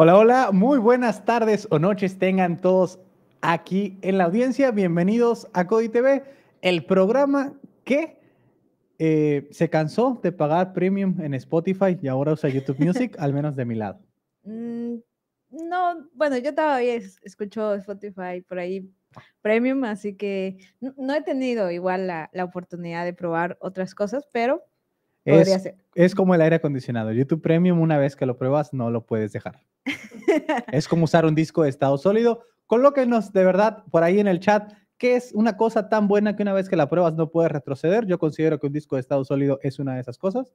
Hola, hola, muy buenas tardes o noches tengan todos aquí en la audiencia. Bienvenidos a Cody TV, el programa que eh, se cansó de pagar premium en Spotify y ahora usa YouTube Music, al menos de mi lado. Mm, no, bueno, yo todavía escucho Spotify por ahí premium, así que no he tenido igual la, oportunidad de probar otras cosas, pero podría ser. Es como el aire acondicionado. YouTube Premium, una vez que lo pruebas, no lo puedes dejar. es como usar un disco de estado sólido. Colóquenos de verdad por ahí en el chat ¿Qué es una cosa tan buena que una vez que la pruebas no puedes retroceder? Yo considero que un disco de estado sólido es una de esas cosas.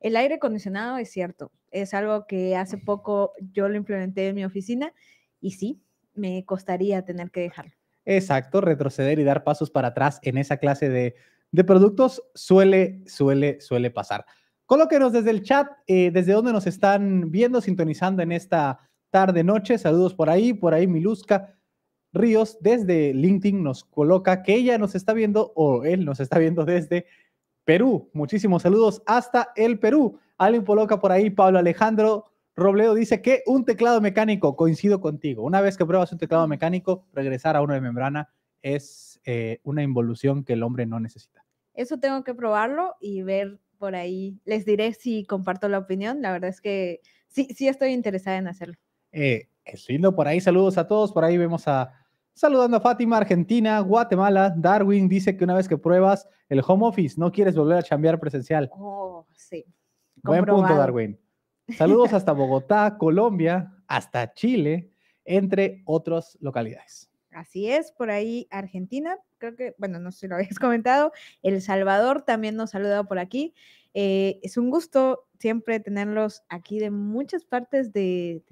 El aire acondicionado es cierto, es algo que hace poco yo lo implementé en mi oficina y sí, me costaría tener que dejarlo. Exacto, retroceder y dar pasos para atrás en esa clase de, de productos suele, suele, suele pasar. Colóquenos desde el chat, eh, desde dónde nos están viendo, sintonizando en esta tarde, noche. Saludos por ahí, por ahí Miluska Ríos desde LinkedIn nos coloca que ella nos está viendo o él nos está viendo desde Perú. Muchísimos saludos hasta el Perú. Alguien coloca por ahí, Pablo Alejandro Robledo dice que un teclado mecánico, coincido contigo. Una vez que pruebas un teclado mecánico, regresar a uno de membrana es eh, una involución que el hombre no necesita. Eso tengo que probarlo y ver por ahí les diré si comparto la opinión. La verdad es que sí, sí estoy interesada en hacerlo. Eh, por ahí. Saludos a todos. Por ahí vemos a saludando a Fátima, Argentina, Guatemala. Darwin dice que una vez que pruebas el home office, no quieres volver a chambear presencial. Oh, sí. Buen punto, Darwin. Saludos hasta Bogotá, Colombia, hasta Chile, entre otras localidades. Así es, por ahí Argentina creo que, bueno, no sé si lo habías comentado, El Salvador también nos ha saludado por aquí. Eh, es un gusto siempre tenerlos aquí de muchas partes de,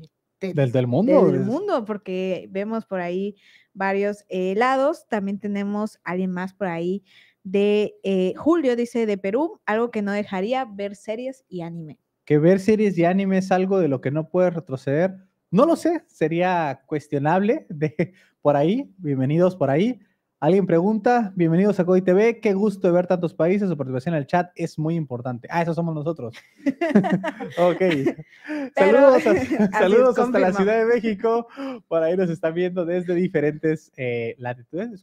del, mundo. Del mundo, porque vemos por ahí varios eh, lados. También tenemos alguien más por ahí de eh, Julio, dice, de Perú, algo que no dejaría ver series y anime. Que ver series y anime es algo de lo que no puedes retroceder. No lo sé, sería cuestionable de por ahí. Bienvenidos por ahí. Alguien pregunta, bienvenidos a CODI TV, qué gusto ver tantos países, su participación en el chat es muy importante. Ah, eso somos nosotros. ok. saludos, saludos hasta la Ciudad de México, por ahí nos están viendo desde diferentes eh, latitudes,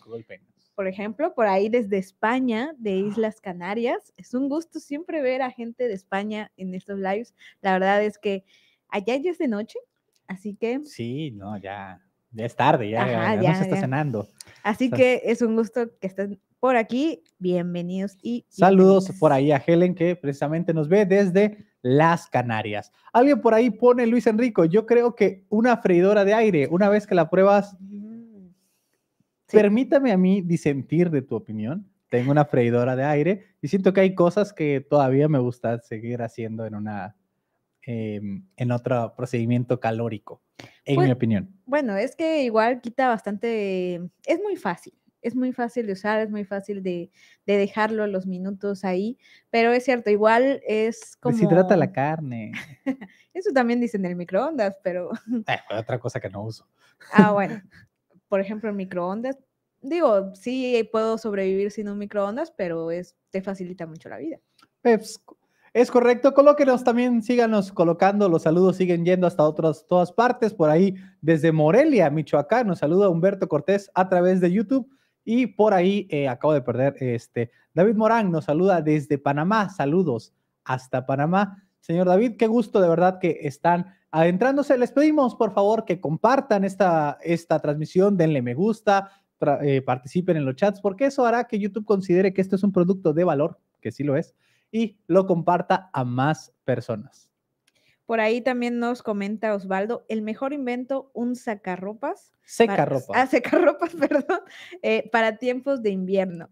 Por ejemplo, por ahí desde España, de Islas Canarias, es un gusto siempre ver a gente de España en estos lives. La verdad es que allá ya es de noche, así que... Sí, no, ya ya es tarde, ya, no se está cenando. Así que es un gusto que estén por aquí. Bienvenidos y. Saludos por ahí a Helen, que precisamente nos ve desde las Canarias. Alguien por ahí pone Luis Enrico. Yo creo que una freidora de aire, una vez que la pruebas. Permítame a mí disentir de tu opinión. Tengo una freidora de aire y siento que hay cosas que todavía me gusta seguir haciendo en una Em, en otro procedimiento calórico, en mi pues, opinión. Bueno, es que igual quita bastante, em, es muy fácil. Es muy fácil de usar, es muy fácil de, dejarlo dejarlo los minutos ahí, pero es cierto, igual es pues, como... trata la carne. Eso también dicen el microondas, eh, pero... otra cosa que no uso. ah, bueno. Por ejemplo, el microondas, digo, sí puedo sobrevivir sin un microondas, pero es, te facilita mucho la vida. Pues, es correcto, colóquenos también, síganos colocando, los saludos siguen yendo hasta otras todas partes, por ahí desde Morelia, Michoacán, nos saluda Humberto Cortés a través de YouTube y por ahí eh, acabo de perder este David Morán nos saluda desde Panamá, saludos hasta Panamá. Señor David, qué gusto de verdad que están adentrándose. Les pedimos por favor que compartan esta, esta transmisión, denle me gusta, eh, participen en los chats, porque eso hará que YouTube considere que esto es un producto de valor, que sí lo es y lo comparta a más personas. Por ahí también nos comenta Osvaldo, el mejor invento, un sacarropas. Secarropas. ropa. ah, secarropas, perdón, eh, para tiempos de invierno.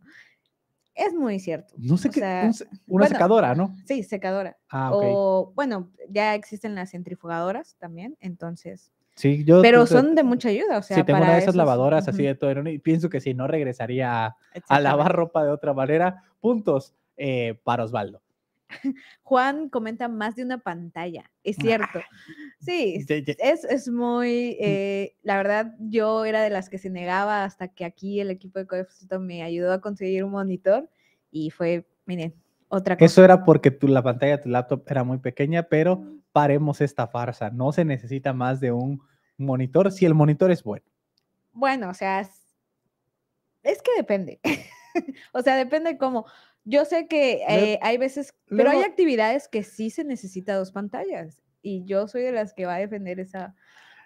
Es muy cierto. No sé qué. una secadora, ¿no? Sí, secadora. Ah, O, bueno, ya existen las centrifugadoras también, entonces. Sí, yo. Pero son de mucha ayuda, o sea. Si tengo para una de esas lavadoras así de todo, y pienso que si no regresaría a lavar ropa de otra manera. Puntos. Eh, para Osvaldo. Juan comenta más de una pantalla, es ah, cierto. Sí, es, muy, mm. eh, la verdad, yo era de las que se negaba hasta que aquí el equipo de Codefusito me ayudó a conseguir un monitor y fue, miren, otra cosa. Eso era porque tu, la pantalla de tu laptop era muy pequeña, pero paremos esta farsa, no se necesita más de un monitor si el monitor es bueno. Bueno, o sea, es, es que depende. o sea, depende cómo. Yo sé que eh, hay veces, pero hay actividades que sí se necesita dos pantallas y yo soy de las que va a defender esa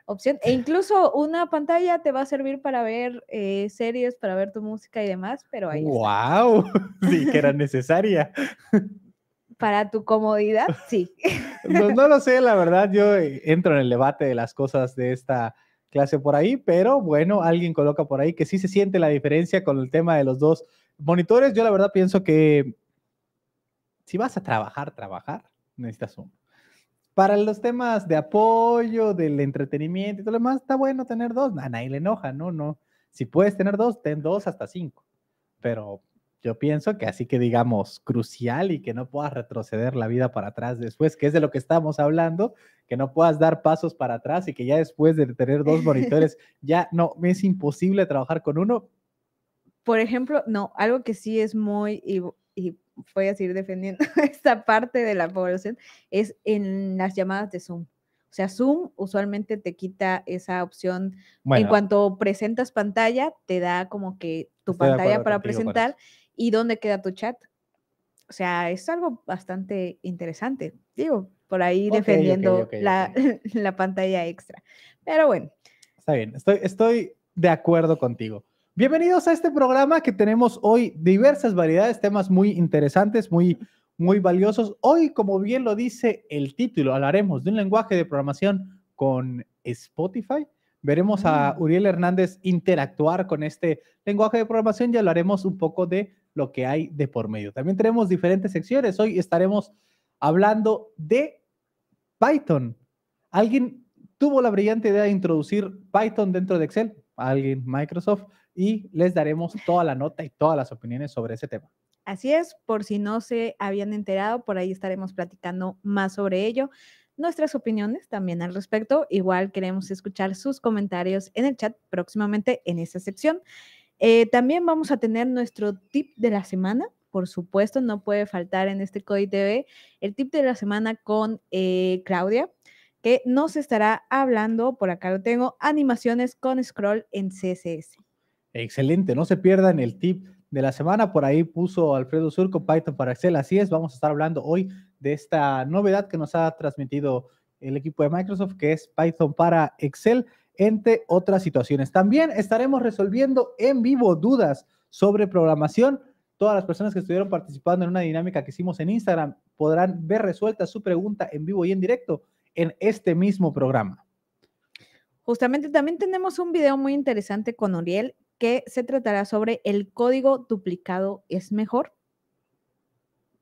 opción. E incluso una pantalla te va a servir para ver eh, series, para ver tu música y demás, pero ahí. ¡Wow! ¡Guau! Sí, que era necesaria. Para tu comodidad, sí. no lo sé, la verdad, yo eh, entro en el debate de las cosas de esta clase por ahí, pero bueno, alguien coloca por ahí que sí se siente la diferencia con el tema de los dos monitores, yo la verdad pienso que si vas a trabajar, trabajar, necesitas uno. Para los temas de apoyo, del entretenimiento y todo lo demás, está bueno tener dos. A nadie le enoja, ¿no? no. Si puedes tener dos, ten dos hasta cinco. Pero yo pienso que así que digamos crucial y que no puedas retroceder la vida para atrás después, que es de lo que estamos hablando, que no puedas dar pasos para atrás y que ya después de tener dos monitores ya no, es imposible trabajar con uno, por ejemplo, no, algo que sí es muy, y, voy a seguir defendiendo esta parte de la población, es en las llamadas de Zoom. O sea, Zoom usualmente te quita esa opción. en cuanto presentas pantalla, te da como que tu pantalla para presentar y dónde queda tu chat. O sea, es algo bastante interesante, digo, por ahí defendiendo la, pantalla extra. Pero bueno. Está bien, estoy de acuerdo contigo. Bienvenidos a este programa que tenemos hoy diversas variedades, temas muy interesantes, muy, muy valiosos. Hoy, como bien lo dice el título, hablaremos de un lenguaje de programación con Spotify. Veremos a mm. Uriel Hernández interactuar con este lenguaje de programación y hablaremos un poco de lo que hay de por medio. También tenemos diferentes secciones. Hoy estaremos hablando de Python. Alguien tuvo la brillante idea de introducir Python dentro de Excel, alguien Microsoft y les daremos toda la nota y todas las opiniones sobre ese tema. Así es, por si no se habían enterado, por ahí estaremos platicando más sobre ello. Nuestras opiniones también al respecto. Igual queremos escuchar sus comentarios en el chat próximamente en esta sección. Eh, también vamos a tener nuestro tip de la semana. Por supuesto, no puede faltar en este Cody TV el tip de la semana con eh, Claudia, que nos estará hablando, por acá lo tengo, animaciones con scroll en CSS. Excelente, no se pierdan el tip de la semana. Por ahí puso Alfredo Surco Python para Excel. Así es, vamos a estar hablando hoy de esta novedad que nos ha transmitido el equipo de Microsoft, que es Python para Excel, entre otras situaciones. También estaremos resolviendo en vivo dudas sobre programación. Todas las personas que estuvieron participando en una dinámica que hicimos en Instagram podrán ver resuelta su pregunta en vivo y en directo en este mismo programa. Justamente también tenemos un video muy interesante con Oriel que se tratará sobre el código duplicado es mejor.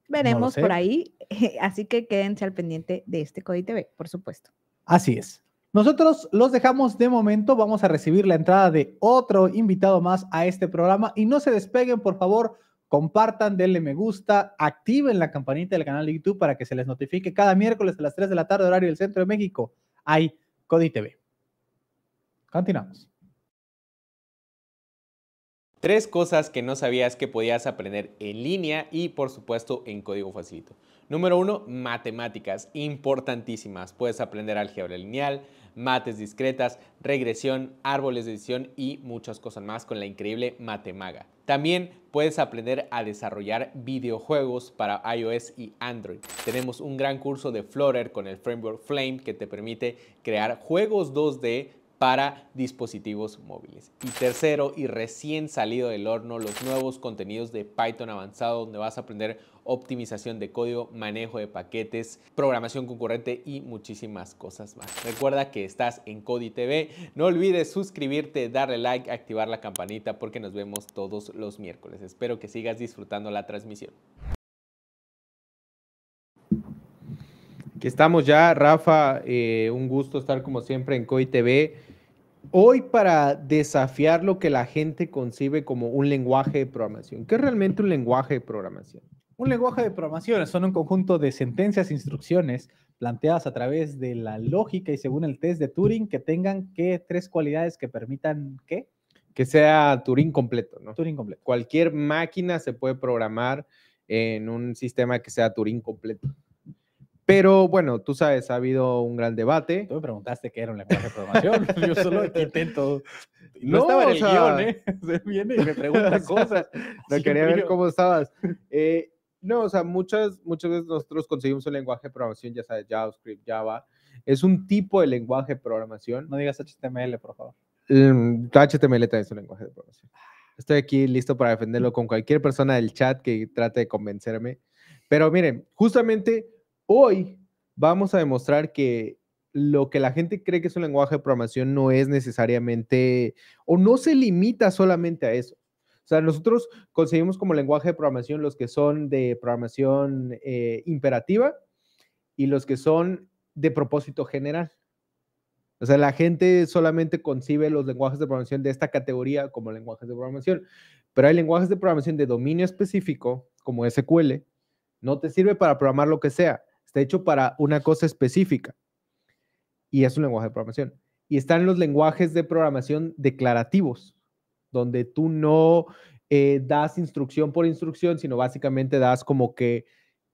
Veremos por ahí, así que quédense al pendiente de este Código TV, por supuesto. Así es. Nosotros los dejamos de momento, vamos a recibir la entrada de otro invitado más a este programa y no se despeguen, por favor, compartan, denle me gusta, activen la campanita del canal de YouTube para que se les notifique cada miércoles a las 3 de la tarde, horario del Centro de México. Hay Código TV. Continuamos. Tres cosas que no sabías que podías aprender en línea y por supuesto en código facilito. Número uno, matemáticas, importantísimas. Puedes aprender álgebra lineal, mates discretas, regresión, árboles de edición y muchas cosas más con la increíble Matemaga. También puedes aprender a desarrollar videojuegos para iOS y Android. Tenemos un gran curso de Flutter con el framework Flame que te permite crear juegos 2D para dispositivos móviles. Y tercero, y recién salido del horno, los nuevos contenidos de Python avanzado, donde vas a aprender optimización de código, manejo de paquetes, programación concurrente y muchísimas cosas más. Recuerda que estás en Cody TV. No olvides suscribirte, darle like, activar la campanita porque nos vemos todos los miércoles. Espero que sigas disfrutando la transmisión. Aquí estamos ya, Rafa. Eh, un gusto estar como siempre en COI TV hoy para desafiar lo que la gente concibe como un lenguaje de programación. ¿Qué es realmente un lenguaje de programación? Un lenguaje de programación son un conjunto de sentencias, e instrucciones planteadas a través de la lógica y según el test de Turing que tengan tres cualidades que permitan qué? que sea Turing completo, ¿no? Turing completo. Cualquier máquina se puede programar en un sistema que sea Turing completo. Pero bueno, tú sabes, ha habido un gran debate. Tú me preguntaste qué era un lenguaje de programación. Yo solo intento. No, estaba en el guión, ¿eh? Se viene y me pregunta cosas. No quería ver cómo estabas. Eh, no, o sea, muchas, muchas veces nosotros conseguimos un lenguaje de programación, ya sabes, JavaScript, Java. Es un tipo de lenguaje de programación. No digas HTML, por favor. Mm, HTML también es un lenguaje de programación. Estoy aquí listo para defenderlo con cualquier persona del chat que trate de convencerme. Pero miren, justamente Hoy vamos a demostrar que lo que la gente cree que es un lenguaje de programación no es necesariamente o no se limita solamente a eso. O sea, nosotros conseguimos como lenguaje de programación los que son de programación eh, imperativa y los que son de propósito general. O sea, la gente solamente concibe los lenguajes de programación de esta categoría como lenguajes de programación, pero hay lenguajes de programación de dominio específico, como SQL, no te sirve para programar lo que sea, Está hecho para una cosa específica. Y es un lenguaje de programación. Y están los lenguajes de programación declarativos, donde tú no eh, das instrucción por instrucción, sino básicamente das como que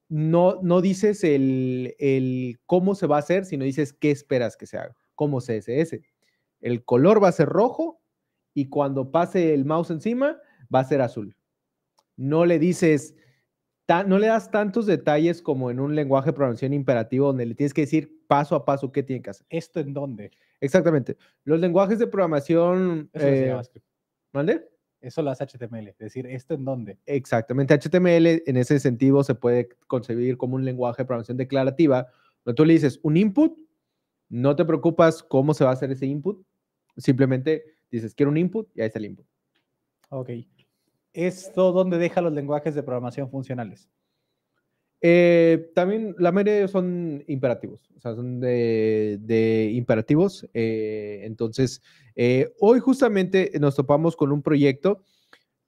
no, no dices el, el cómo se va a hacer, sino dices qué esperas que se haga, como CSS. El color va a ser rojo y cuando pase el mouse encima va a ser azul. No le dices, no le das tantos detalles como en un lenguaje de programación imperativo donde le tienes que decir paso a paso qué tiene que hacer. ¿Esto en dónde? Exactamente. Los lenguajes de programación... Eso eh, Eso lo hace HTML, es decir, ¿esto en dónde? Exactamente. HTML en ese sentido se puede concebir como un lenguaje de programación declarativa. Donde tú le dices un input, no te preocupas cómo se va a hacer ese input, simplemente dices quiero un input y ahí está el input. Ok esto dónde deja los lenguajes de programación funcionales. Eh, también la mayoría son imperativos, o sea, son de, imperativos. Eh, entonces, eh, hoy justamente nos topamos con un proyecto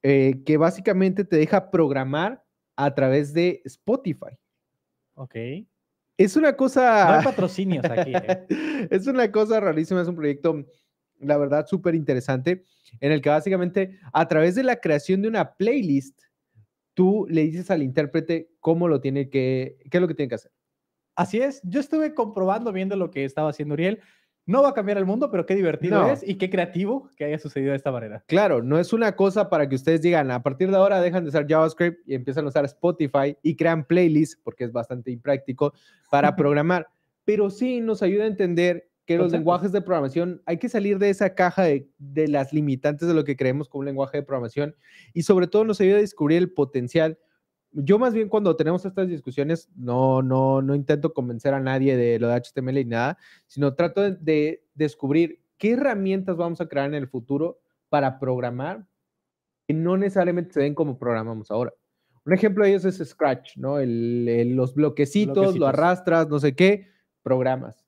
que básicamente te deja programar a través de Spotify. Ok. Es una cosa... No hay patrocinios aquí. es una cosa rarísima, es un proyecto la verdad, súper interesante, en el que básicamente a través de la creación de una playlist, tú le dices al intérprete cómo lo tiene que, qué es lo que tiene que hacer. Así es, yo estuve comprobando, viendo lo que estaba haciendo Uriel. No va a cambiar el mundo, pero qué divertido es y qué creativo que haya sucedido de esta manera. Claro, no es una cosa para que ustedes digan, a partir de ahora dejan de usar JavaScript y empiezan a usar Spotify y crean playlists, porque es bastante impráctico para programar, pero sí nos ayuda a entender que los lenguajes de programación, hay que salir de esa caja de, las limitantes de lo que creemos como lenguaje de programación y sobre todo nos ayuda a descubrir el potencial. Yo más bien cuando tenemos estas discusiones no, no, no intento convencer a nadie de lo de HTML y nada, sino trato de, descubrir qué herramientas vamos a crear en el futuro para programar que no necesariamente se ven como programamos ahora. Un ejemplo de ellos es Scratch, ¿no? los bloquecitos, lo arrastras, no sé qué, programas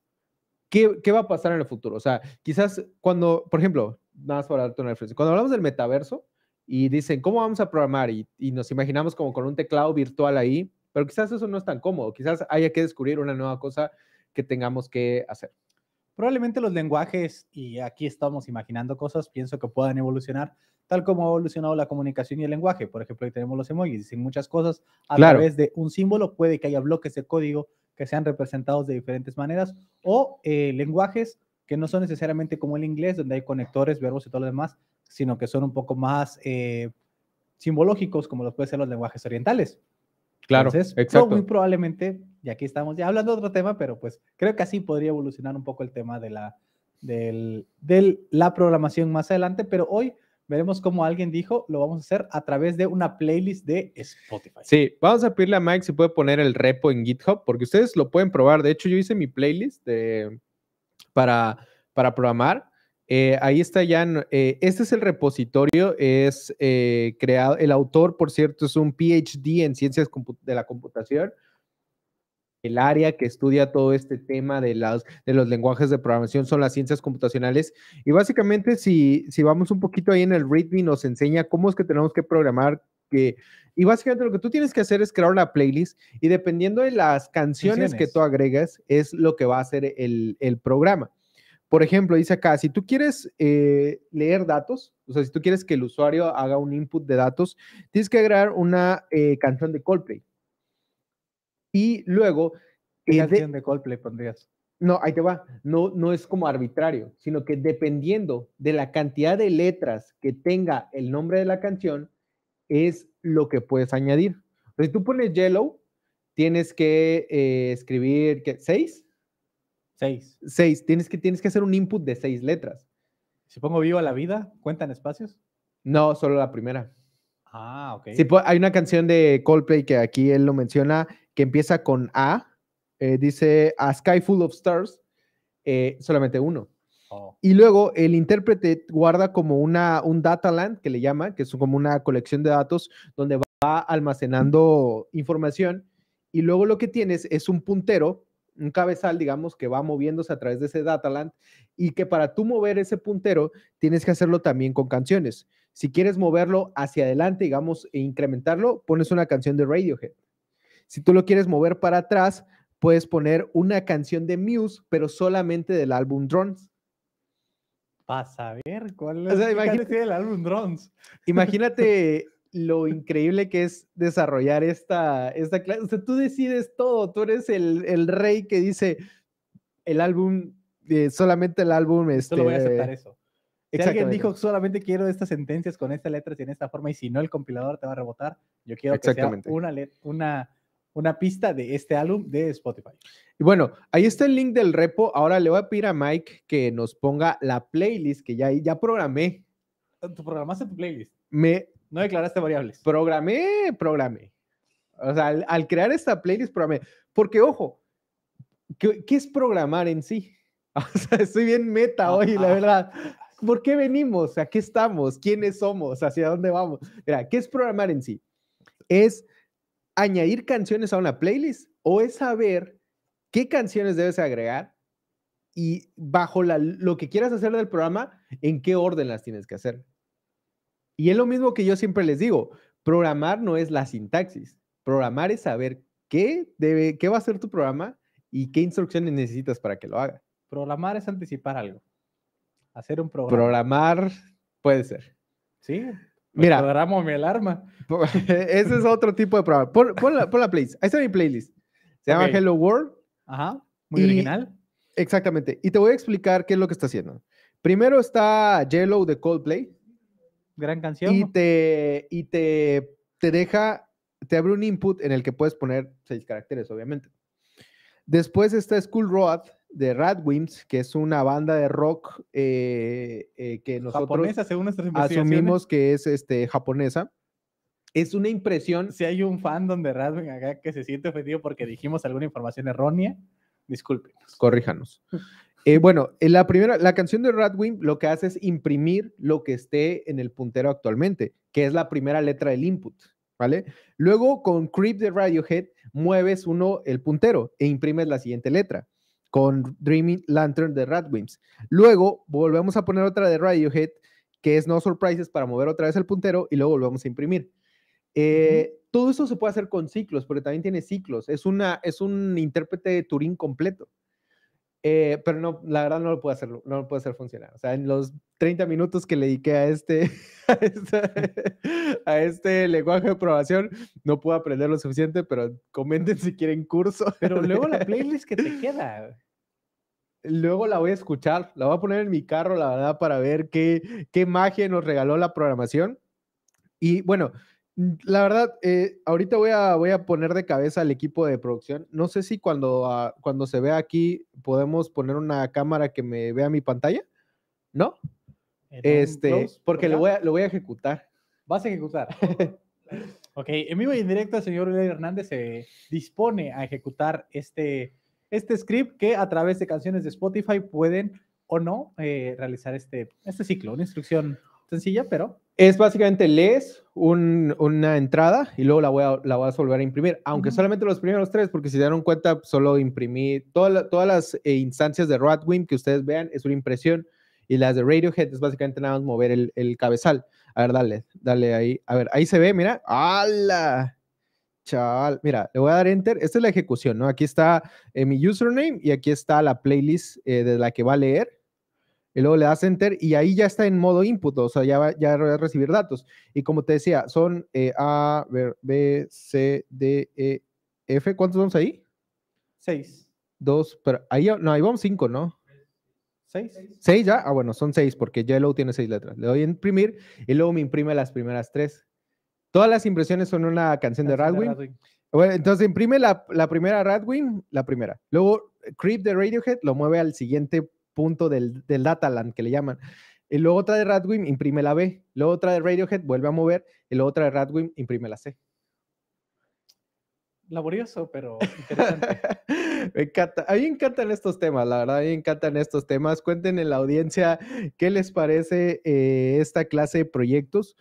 ¿qué, va a pasar en el futuro? O sea, quizás cuando, por ejemplo, nada más para darte una referencia, cuando hablamos del metaverso y dicen, ¿cómo vamos a programar? y nos imaginamos como con un teclado virtual ahí, pero quizás eso no es tan cómodo, quizás haya que descubrir una nueva cosa que tengamos que hacer. Probablemente los lenguajes, y aquí estamos imaginando cosas, pienso que puedan evolucionar, tal como ha evolucionado la comunicación y el lenguaje. Por ejemplo, ahí tenemos los emojis, y muchas cosas a través de un símbolo, puede que haya bloques de código que sean representados de diferentes maneras o eh, lenguajes que no son necesariamente como el inglés, donde hay conectores, verbos y todo lo demás, sino que son un poco más eh, simbológicos, como los pueden ser los lenguajes orientales. Claro, Entonces, exacto. muy probablemente, y aquí estamos ya hablando de otro tema, pero pues creo que así podría evolucionar un poco el tema de la, de la programación más adelante, pero hoy veremos cómo alguien dijo, lo vamos a hacer a través de una playlist de Spotify. Sí, vamos a pedirle a Mike si puede poner el repo en GitHub, porque ustedes lo pueden probar. De hecho, yo hice mi playlist de, para, para programar. Eh, ahí está ya, eh, este es el repositorio, es eh, creado, el autor, por cierto, es un PhD en ciencias de la computación, el área que estudia todo este tema de, de los lenguajes de programación son las ciencias computacionales. Y básicamente, si, si vamos un poquito ahí en el Readme, nos enseña cómo es que tenemos que programar. Que, y básicamente lo que tú tienes que hacer es crear una playlist y dependiendo de las canciones, que tú agregas, es lo que va a hacer el, programa. Por ejemplo, dice acá, si tú quieres eh, leer datos, o sea, si tú quieres que el usuario haga un input de datos, tienes que agregar una eh, canción de Coldplay. Y luego... ¿Qué canción de, Coldplay pondrías? No, ahí te va. No, no es como arbitrario, sino que dependiendo de la cantidad de letras que tenga el nombre de la canción, es lo que puedes añadir. Si tú pones yellow, tienes que eh, escribir, ¿qué? ¿Seis? Seis. Seis. Tienes que, tienes que hacer un input de seis letras. Si pongo viva la vida, ¿cuentan espacios? No, solo la primera. Ah, ok. hay una canción de Coldplay que aquí él lo menciona, que empieza con A, eh, dice A Sky Full of Stars, eh, solamente uno. Oh. Y luego el intérprete guarda como una, un land, que le llama, que es como una colección de datos donde va almacenando información. Y luego lo que tienes es un puntero, un cabezal, digamos, que va moviéndose a través de ese data land y que para tú mover ese puntero tienes que hacerlo también con canciones. Si quieres moverlo hacia adelante, digamos, e incrementarlo, pones una canción de Radiohead. Si tú lo quieres mover para atrás, puedes poner una canción de Muse, pero solamente del álbum Drones. a ver cuál es o sea, imagínate, el álbum Drones. Imagínate lo increíble que es desarrollar esta, esta clase. O sea, tú decides todo, tú eres el, rey que dice el álbum, eh, solamente el álbum. Este, lo voy a este, aceptar eso. Si alguien dijo solamente quiero estas sentencias con estas letras y en esta forma, y si no, el compilador te va a rebotar. Yo quiero que sea una, una una pista de este álbum de Spotify. Y bueno, ahí está el link del repo. Ahora le voy a pedir a Mike que nos ponga la playlist que ya, ya programé. ¿Tú programaste tu playlist? Me... No declaraste variables. Programé, programé. O sea, al, crear esta playlist, programé. Porque, ojo, ¿qué, qué es programar en sí? O sea, estoy bien meta hoy, la verdad. ¿Por qué venimos? ¿A qué estamos? ¿Quiénes somos? ¿Hacia dónde vamos? Mira, ¿qué es programar en sí? Es añadir canciones a una playlist o es saber qué canciones debes agregar y bajo lo que quieras hacer del programa, en qué orden las tienes que hacer. Y es lo mismo que yo siempre les digo, programar no es la sintaxis, programar es saber qué, debe, qué va a ser tu programa y qué instrucciones necesitas para que lo haga. Programar es anticipar algo, hacer un programa. Programar puede ser. Sí, Mira. Agarramos mi alarma. Ese es otro tipo de programa. Pon, la, playlist. Ahí está mi playlist. Se llama Hello World. Ajá. Muy original. Exactamente. Y te voy a explicar qué es lo que está haciendo. Primero está Yellow de Coldplay. Gran canción. Y, te, y te deja, te abre un input en el que puedes poner seis caracteres, obviamente. Después está School Road, de Radwimps, que es una banda de rock eh, eh que nosotros según asumimos que es este, japonesa. Es una impresión. Si hay un fandom de Radwimps acá que se siente ofendido porque dijimos alguna información errónea, discúlpenos. Corríjanos. Eh, bueno, eh, la primera, la canción de Radwimps lo que hace es imprimir lo que esté en el puntero actualmente, que es la primera letra del input. ¿Vale? Luego con Creep de Radiohead mueves uno el puntero e imprimes la siguiente letra con Dreaming Lantern de Radwimps. Luego volvemos a poner otra de Radiohead, que es No Surprises para mover otra vez el puntero y luego volvemos a imprimir. Eh, todo eso se puede hacer con ciclos, porque también tiene ciclos. Es, una, es un intérprete de Turing completo. Eh, pero no, la verdad no lo puedo hacer, no lo puedo hacer funcionar. O sea, en los 30 minutos que le dediqué a este, a, este, a este lenguaje de programación, no puedo aprender lo suficiente, pero comenten si quieren curso. Pero luego la playlist que te queda. Luego la voy a escuchar, la voy a poner en mi carro, la verdad, para ver qué, qué magia nos regaló la programación. Y bueno, Mm, la verdad, eh, ahorita voy a, voy a poner de cabeza al equipo de producción. No sé si cuando, ah, cuando se vea aquí podemos poner una cámara que me vea mi pantalla, ¿no? Este, porque lo voy, a, lo voy a ejecutar. Vas a ejecutar. ok, en vivo y en directo el señor Hernández se dispone a ejecutar este, este script que a través de canciones de Spotify pueden o no eh, realizar este, este ciclo. Una instrucción sencilla, pero es básicamente lees una entrada y luego la, voy a, vas a volver a imprimir, aunque solamente los primeros tres, porque si se dieron cuenta, solo imprimí todas las eh, instancias de Radwim que ustedes vean, es una impresión, y las de Radiohead es básicamente nada más mover el, cabezal. A ver, dale, dale ahí. A ver, ahí se ve, mira. ¡Hala! Chaval, mira, le voy a dar enter. Esta es la ejecución, ¿no? Aquí está eh, mi username y aquí está la playlist eh, de la que va a leer y luego le das enter y ahí ya está en modo input, o sea, ya va, ya a recibir datos. Y como te decía, son eh, A, B, C, D, E, F. ¿Cuántos vamos ahí? Seis. Dos, pero ahí, no, ahí vamos cinco, ¿no? ¿Seis? ¿Seis ya? Ah, bueno, son seis porque ya Yellow tiene seis letras. Le doy a imprimir y luego me imprime las primeras tres. Todas las impresiones son una canción, de Radwin. Bueno, entonces imprime la, la primera Radwin, la primera. Luego eh, Creep de Radiohead lo mueve al siguiente punto del, del land que le llaman. Y luego otra de Radwim imprime la B, luego otra de Radiohead vuelve a mover, y luego otra de Radwim imprime la C. Laborioso, pero interesante. me encanta. A mí me encantan estos temas, la verdad, a mí me encantan estos temas. Cuenten en la audiencia qué les parece eh, esta clase de proyectos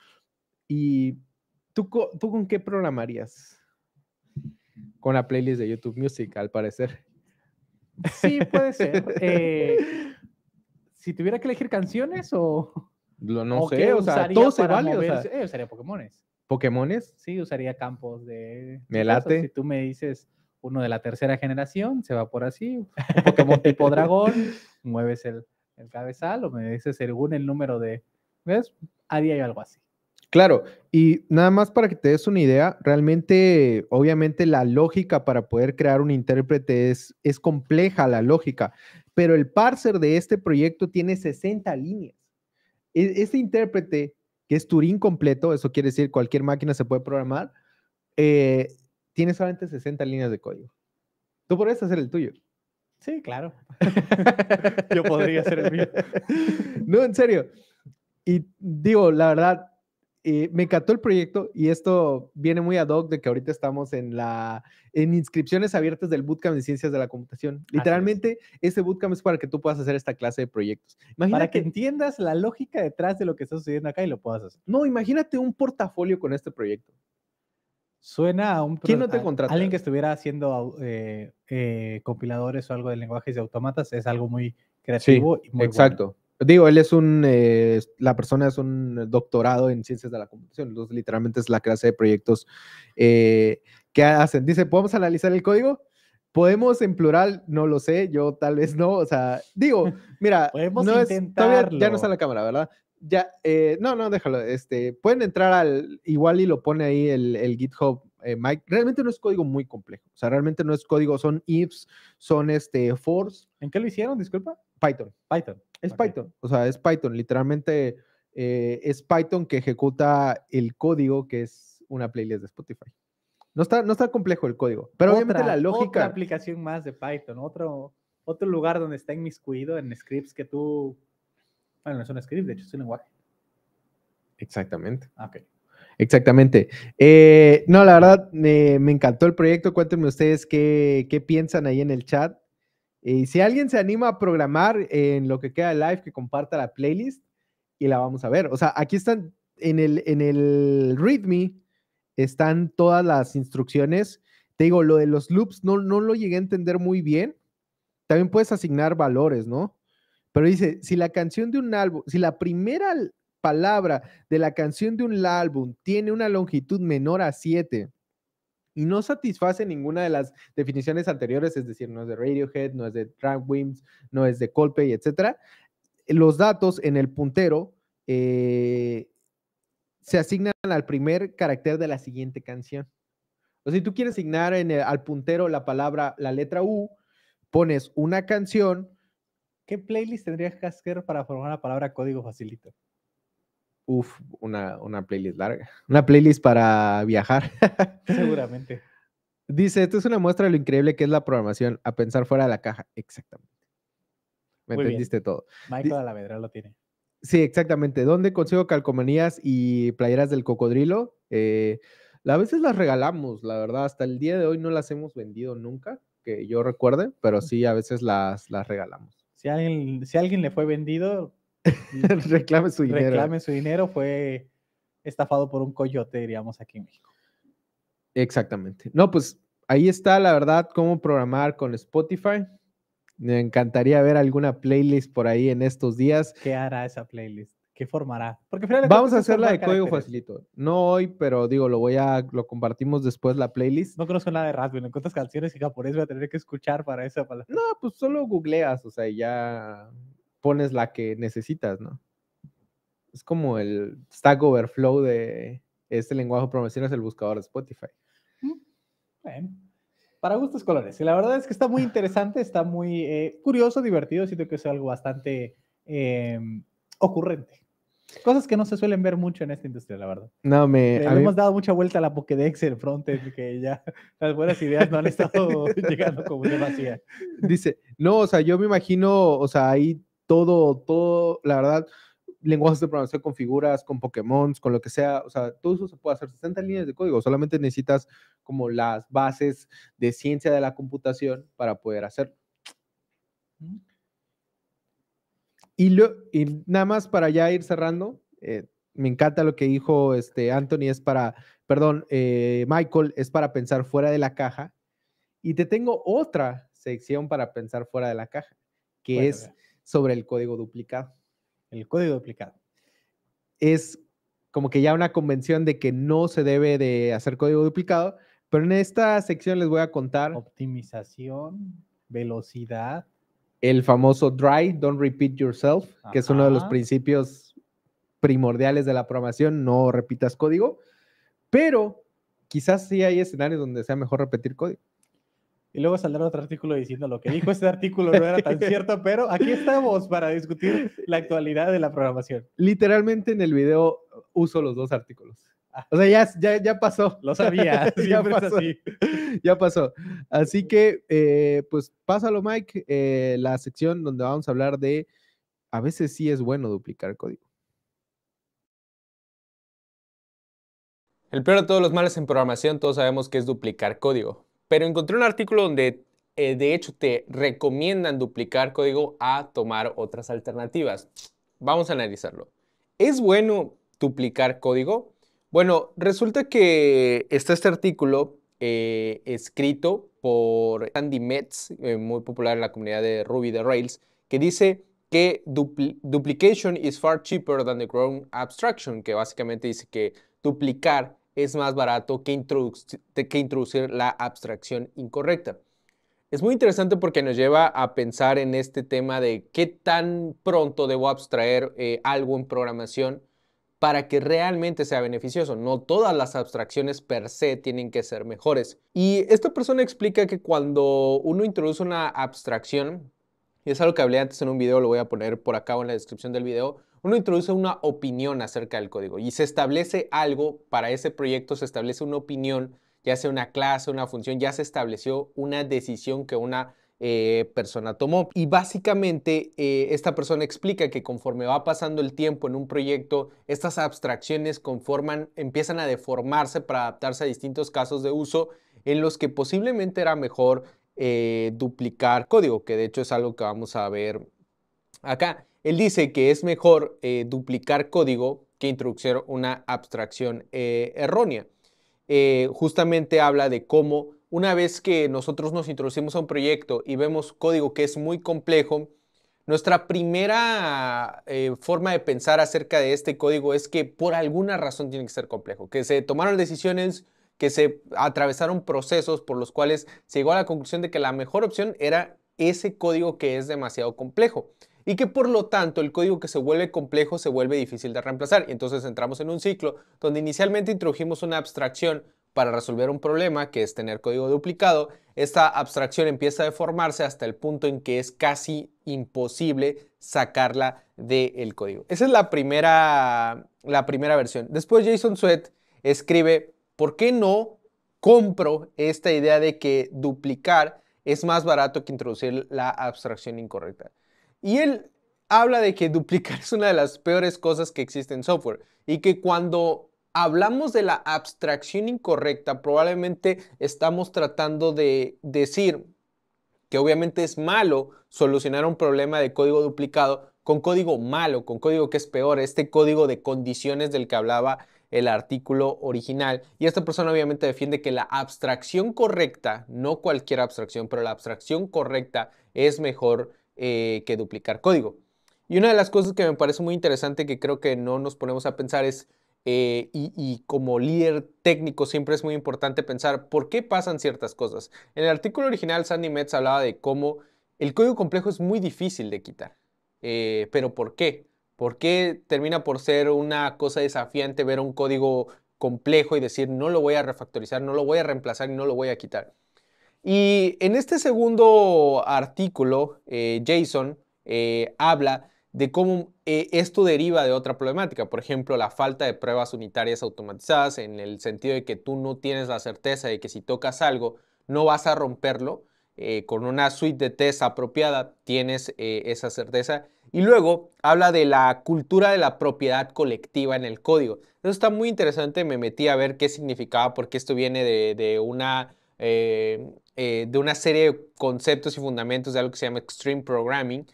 y ¿tú, ¿tú con qué programarías? Con la playlist de YouTube Music, al parecer. Sí, puede ser. Eh, si tuviera que elegir canciones o... no sé, o sea, todo se vale. Eh, usaría Pokémones. ¿Pokémones? Sí, usaría campos de... Me si tú me dices uno de la tercera generación, se va por así, Pokémon tipo dragón, mueves el, el cabezal o me dices según el número de... ¿Ves? Haría yo algo así. Claro, y nada más para que te des una idea, realmente, obviamente la lógica para poder crear un intérprete es, es compleja, la lógica, pero el parser de este proyecto tiene 60 líneas. E, este intérprete, que es Turing completo, eso quiere decir cualquier máquina se puede programar, eh, tiene solamente 60 líneas de código. Tú podrías hacer el tuyo. Sí, claro. Yo podría hacer el mío. no, en serio. Y digo, la verdad, me encantó el proyecto y esto viene muy ad hoc de que ahorita estamos en la inscripciones abiertas del Bootcamp de Ciencias de la Computación. Literalmente, ese Bootcamp es para que tú puedas hacer esta clase de proyectos. para que, entiendas la lógica detrás de lo que está sucediendo acá y lo puedas hacer. No, imagínate un portafolio con este proyecto. Suena a un... ¿Quién no te contrató? Alguien que estuviera haciendo eh, eh, compiladores o algo de lenguajes de automatas es algo muy creativo y muy Exacto. Digo, él es un, eh, la persona es un doctorado en ciencias de la computación, entonces literalmente es la clase de proyectos eh, que hacen. Dice, ¿podemos analizar el código? ¿Podemos en plural? No lo sé, yo tal vez no, o sea, digo, mira, podemos no ya no está en la cámara, ¿verdad? Ya, eh, no, no, déjalo, este, pueden entrar al, igual y lo pone ahí el, GitHub Mike, realmente no es código muy complejo. O sea, realmente no es código, son ifs, son este force. ¿En qué lo hicieron? Disculpa. Python. Python. Es Python, o sea, es Python, literalmente eh, es Python que ejecuta el código que es una playlist de Spotify. No está, no está complejo el código, pero obviamente la lógica. Otra aplicación más de Python, otro, otro lugar donde está inmiscuido en scripts que tú. Bueno, no es un script, de hecho es un lenguaje. Exactamente. Ah, ok. Exactamente. Eh, no, la verdad, me, encantó el proyecto. Cuéntenme ustedes qué, qué, piensan ahí en el chat. Y si alguien se anima a programar en lo que queda live, que comparta la playlist y la vamos a ver. O sea, aquí están en el, en el README, están todas las instrucciones. Te digo, lo de los loops no, no lo llegué a entender muy bien. También puedes asignar valores, ¿no? Pero dice, si la canción de un álbum, si la primera palabra de la canción de un álbum tiene una longitud menor a 7 y no satisface ninguna de las definiciones anteriores, es decir, no es de Radiohead, no es de Drag Wims, no es de Colpe etc. Los datos en el puntero eh, se asignan al primer carácter de la siguiente canción. O si tú quieres asignar en al puntero la palabra, la letra U, pones una canción. ¿Qué playlist tendrías que hacer para formar la palabra código facilito? Uf, una, playlist larga. Una playlist para viajar. Seguramente. Dice, esto es una muestra de lo increíble que es la programación, a pensar fuera de la caja. Exactamente. Me entendiste todo. Michael Alavedra lo tiene. Sí, exactamente. ¿Dónde consigo calcomanías y playeras del cocodrilo? Eh, a veces las regalamos, la verdad. Hasta el día de hoy no las hemos vendido nunca, que yo recuerde, pero sí, a veces las, las regalamos. Si si alguien le fue vendido, reclame su dinero. su dinero, fue estafado por un coyote, diríamos, aquí en México. Exactamente. No, pues ahí está, la verdad, cómo programar con Spotify. Me encantaría ver alguna playlist por ahí en estos días. ¿Qué hará esa playlist? ¿Qué formará? Porque Vamos a hacer la de código facilito. No hoy, pero digo, lo voy a, lo compartimos después la playlist. No conozco nada de Raspberry, en cuántas canciones y eso voy a tener que escuchar para esa palabra. No, pues solo googleas, o sea, ya pones la que necesitas, ¿no? Es como el Stack Overflow de este lenguaje promocional es el buscador de Spotify. Mm. Bueno, para gustos colores. Y la verdad es que está muy interesante, está muy eh, curioso, divertido. Siento que es algo bastante em, ocurrente. Cosas que no se suelen ver mucho en esta industria, la verdad. No, me. hemos dado mucha vuelta a la Pokédex en frontend, que ya las buenas ideas no han estado llegando como demasiado. Dice, no, o sea, yo me imagino, o sea, ahí todo, todo, la verdad, lenguajes de programación con figuras, con Pokémon, con lo que sea, o sea, todo eso se puede hacer, 60 líneas de código, solamente necesitas como las bases de ciencia de la computación para poder hacerlo. Mm. Y, y nada más para ya ir cerrando, eh, me encanta lo que dijo este Anthony, es para, perdón, eh, Michael, es para pensar fuera de la caja. Y te tengo otra sección para pensar fuera de la caja, que es sobre el código duplicado. El código duplicado. Es como que ya una convención de que no se debe de hacer código duplicado, pero en esta sección les voy a contar. Optimización, velocidad. El famoso DRY, Don't Repeat Yourself, que es uno de los principios primordiales de la programación, no repitas código, pero quizás sí hay escenarios donde sea mejor repetir código y luego saldrá otro artículo diciendo lo que dijo este artículo no era tan cierto, pero aquí estamos para discutir la actualidad de la programación. Literalmente en el video uso los dos artículos. Ah. O sea, ya, pasó. Lo sabía, ya pasó. Así. ya pasó. Así que, eh, pues pásalo, Mike, eh, la sección donde vamos a hablar de, a veces sí es bueno duplicar código. El peor de todos los males en programación, todos sabemos que es duplicar código, pero encontré un artículo donde eh, de hecho te recomiendan duplicar código a tomar otras alternativas. Vamos a analizarlo. ¿Es bueno duplicar código? Bueno, resulta que está este artículo eh, escrito por Andy Metz, eh, muy popular en la comunidad de Ruby de Rails, que dice que duplication is far cheaper than the ground abstraction, que básicamente dice que duplicar es más barato que, introducir la abstracción incorrecta. Es muy interesante porque nos lleva a pensar en este tema de qué tan pronto debo abstraer eh, algo en programación para que realmente sea beneficioso. No todas las abstracciones per se tienen que ser mejores. Y esta persona explica que cuando uno introduce una abstracción, y es algo que hablé antes en un video, lo voy a poner por acá o en la descripción del video, uno introduce una opinión acerca del código y se establece algo para ese proyecto, se establece una opinión, ya sea una clase, una función, ya se estableció una decisión que una eh, persona tomó. Y básicamente eh, esta persona explica que conforme va pasando el tiempo en un proyecto, estas abstracciones conforman, empiezan a deformarse para adaptarse a distintos casos de uso en los que posiblemente era mejor eh, duplicar código, que de hecho es algo que vamos a ver acá. Él dice que es mejor eh, duplicar código que introducir una abstracción eh, errónea. Eh, justamente habla de cómo una vez que nosotros nos introducimos a un proyecto y vemos código que es muy complejo, nuestra primera forma de pensar acerca de este código es que por alguna razón tiene que ser complejo, que se tomaron decisiones, que se atravesaron procesos por los cuales se llegó a la conclusión de que la mejor opción era ese código que es demasiado complejo y que por lo tanto el código que se vuelve complejo se vuelve difícil de reemplazar. Y entonces entramos en un ciclo donde inicialmente introdujimos una abstracción para resolver un problema, que es tener código duplicado, esta abstracción empieza a deformarse hasta el punto en que es casi imposible sacarla del código. Esa es la primera, la primera versión. Después Jason Sweat escribe, ¿por qué no compro esta idea de que duplicar es más barato que introducir la abstracción incorrecta? Y él habla de que duplicar es una de las peores cosas que existe en software y que cuando hablamos de la abstracción incorrecta, probablemente estamos tratando de decir que obviamente es malo solucionar un problema de código duplicado con código malo, con código que es peor, este código de condiciones del que hablaba el artículo original. Y esta persona obviamente defiende que la abstracción correcta, no cualquier abstracción, pero la abstracción correcta es mejor eh, que duplicar código. Y una de las cosas que me parece muy interesante que creo que no nos ponemos a pensar es, eh, y, como líder técnico siempre es muy importante pensar por qué pasan ciertas cosas. En el artículo original, Sandy Metz hablaba de cómo el código complejo es muy difícil de quitar. Eh, pero ¿por qué? ¿Por qué termina por ser una cosa desafiante ver un código complejo y decir no lo voy a refactorizar, no lo voy a reemplazar y no lo voy a quitar? Y en este segundo artículo, eh, Jason eh, habla de cómo eh, esto deriva de otra problemática, por ejemplo, la falta de pruebas unitarias automatizadas, en el sentido de que tú no tienes la certeza de que si tocas algo, no vas a romperlo. con una suite de test apropiada tienes esa certeza. Y luego habla de la cultura de la propiedad colectiva en el código. Eso está muy interesante, me metí a ver qué significaba, porque esto viene de una eh, eh, de una serie de conceptos y fundamentos de algo que se llama Extreme Programming.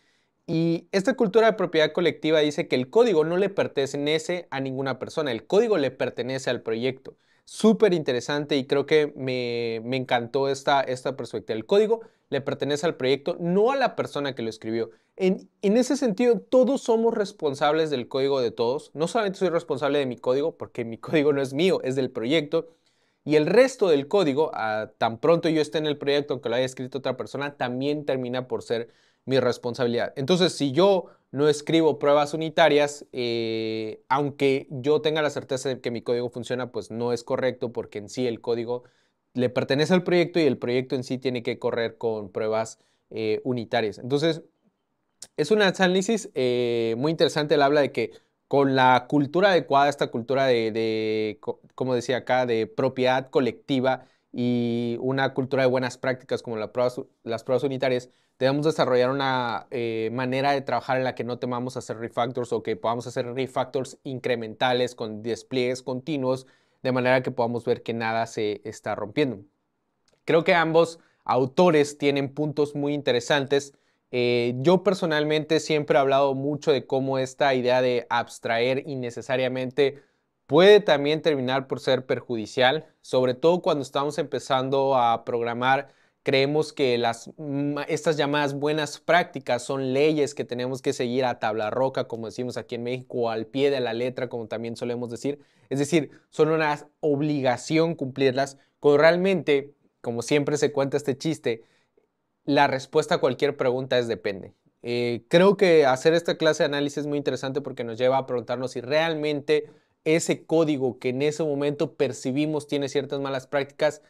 Y esta cultura de propiedad colectiva dice que el código no le pertenece a ninguna persona, el código le pertenece al proyecto. Súper interesante y creo que me, encantó esta, perspectiva. El código le pertenece al proyecto, no a la persona que lo escribió. En, en, ese sentido, todos somos responsables del código de todos. No solamente soy responsable de mi código, porque mi código no es mío, es del proyecto, y el resto del código, tan pronto yo esté en el proyecto, aunque lo haya escrito otra persona, también termina por ser mi responsabilidad. Entonces, si yo no escribo pruebas unitarias, eh, aunque yo tenga la certeza de que mi código funciona, pues no es correcto porque en sí el código le pertenece al proyecto y el proyecto en sí tiene que correr con pruebas eh, unitarias. Entonces, es un análisis eh, muy interesante. Él habla de que con la cultura adecuada, esta cultura de, como decía acá, de propiedad colectiva y una cultura de buenas prácticas como las pruebas unitarias, debemos desarrollar una eh, manera de trabajar en la que no temamos hacer refactors o que podamos hacer refactors incrementales con despliegues continuos, de manera que podamos ver que nada se está rompiendo. Creo que ambos autores tienen puntos muy interesantes eh, yo personalmente siempre he hablado mucho de cómo esta idea de abstraer innecesariamente puede también terminar por ser perjudicial, sobre todo cuando estamos empezando a programar. Creemos que mm, estas llamadas buenas prácticas son leyes que tenemos que seguir a tabla roca, como decimos aquí en México, al pie de la letra, como también solemos decir. Es decir, son una obligación cumplirlas, cuando realmente, como siempre se cuenta este chiste, la respuesta a cualquier pregunta es depende. Eh, creo que hacer esta clase de análisis es muy interesante porque nos lleva a preguntarnos si realmente ese código que en ese momento percibimos tiene ciertas malas prácticas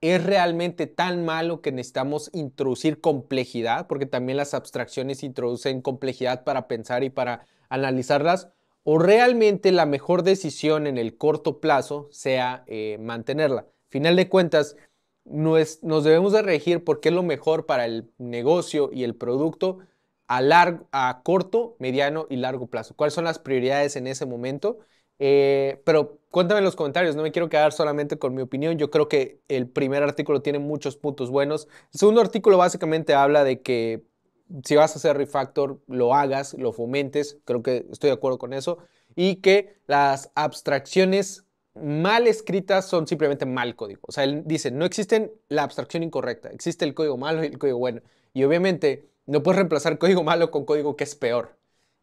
es realmente tan malo que necesitamos introducir complejidad, porque también las abstracciones introducen complejidad para pensar y para analizarlas, o realmente la mejor decisión en el corto plazo sea eh, mantenerla. Final de cuentas, nos, debemos de regir por qué es lo mejor para el negocio y el producto a, largo, a corto, mediano y largo plazo. ¿Cuáles son las prioridades en ese momento? Eh, pero cuéntame en los comentarios, no me quiero quedar solamente con mi opinión. Yo creo que el primer artículo tiene muchos puntos buenos. El segundo artículo básicamente habla de que si vas a hacer refactor, lo hagas, lo fomentes. Creo que estoy de acuerdo con eso. Y que las abstracciones mal escritas son simplemente mal código. O sea, él dice, no existen la abstracción incorrecta, existe el código malo y el código bueno. Y obviamente no puedes reemplazar código malo con código que es peor.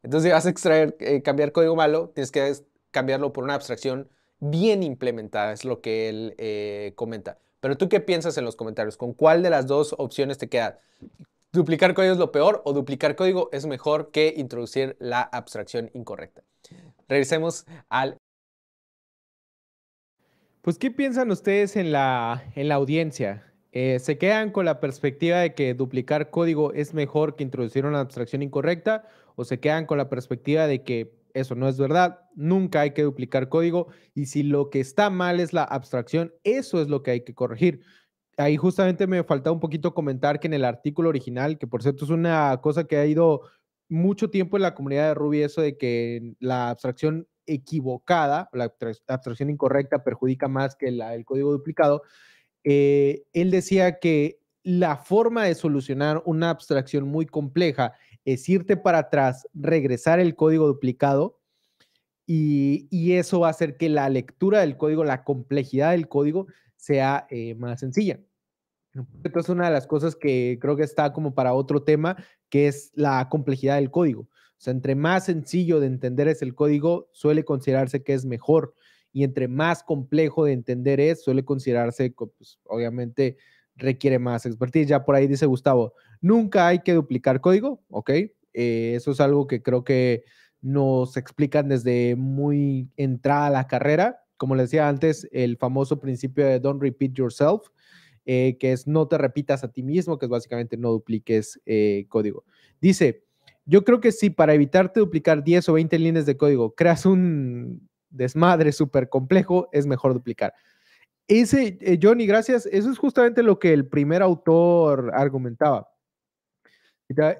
Entonces, si vas a extraer, eh, cambiar código malo, tienes que cambiarlo por una abstracción bien implementada, es lo que él eh, comenta. Pero tú qué piensas en los comentarios? ¿Con cuál de las dos opciones te queda? ¿Duplicar código es lo peor o duplicar código es mejor que introducir la abstracción incorrecta? Regresemos al pues, ¿qué piensan ustedes en la, en la audiencia? Eh, ¿Se quedan con la perspectiva de que duplicar código es mejor que introducir una abstracción incorrecta? ¿O se quedan con la perspectiva de que eso no es verdad? Nunca hay que duplicar código y si lo que está mal es la abstracción, eso es lo que hay que corregir. Ahí justamente me faltaba un poquito comentar que en el artículo original, que por cierto es una cosa que ha ido mucho tiempo en la comunidad de Ruby, eso de que la abstracción equivocada, la abstracción incorrecta perjudica más que el código duplicado, eh, él decía que la forma de solucionar una abstracción muy compleja es irte para atrás, regresar el código duplicado y, eso va a hacer que la lectura del código, la complejidad del código sea eh, más sencilla. es una de las cosas que creo que está como para otro tema, que es la complejidad del código. O sea, entre más sencillo de entender es el código, suele considerarse que es mejor. Y entre más complejo de entender es, suele considerarse, pues, obviamente, requiere más expertise. Ya por ahí dice Gustavo, nunca hay que duplicar código, ¿ok? Eh, eso es algo que creo que nos explican desde muy entrada a la carrera. Como les decía antes, el famoso principio de don't repeat yourself, eh, que es no te repitas a ti mismo, que es básicamente no dupliques eh, código. Dice, yo creo que si para evitarte duplicar 10 o 20 líneas de código creas un desmadre súper complejo, es mejor duplicar. Ese, eh, Johnny, gracias. Eso es justamente lo que el primer autor argumentaba.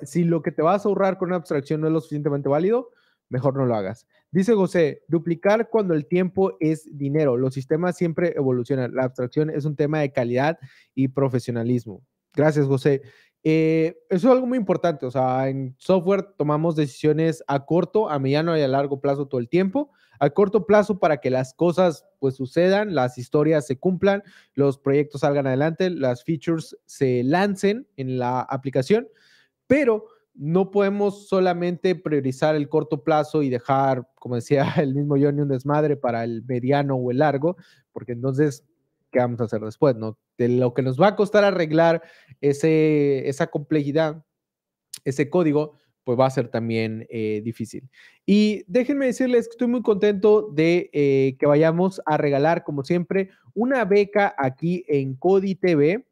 Si lo que te vas a ahorrar con una abstracción no es lo suficientemente válido, mejor no lo hagas. Dice José, duplicar cuando el tiempo es dinero. Los sistemas siempre evolucionan. La abstracción es un tema de calidad y profesionalismo. Gracias, José. Eh, eso es algo muy importante, o sea, en software tomamos decisiones a corto, a mediano y a largo plazo todo el tiempo. A corto plazo para que las cosas pues sucedan, las historias se cumplan, los proyectos salgan adelante, las features se lancen en la aplicación, pero no podemos solamente priorizar el corto plazo y dejar, como decía el mismo Johnny, un desmadre para el mediano o el largo, porque entonces qué vamos a hacer después, ¿no? De lo que nos va a costar arreglar ese, esa complejidad, ese código, pues va a ser también eh, difícil. Y déjenme decirles que estoy muy contento de eh, que vayamos a regalar, como siempre, una beca aquí en Codi TV,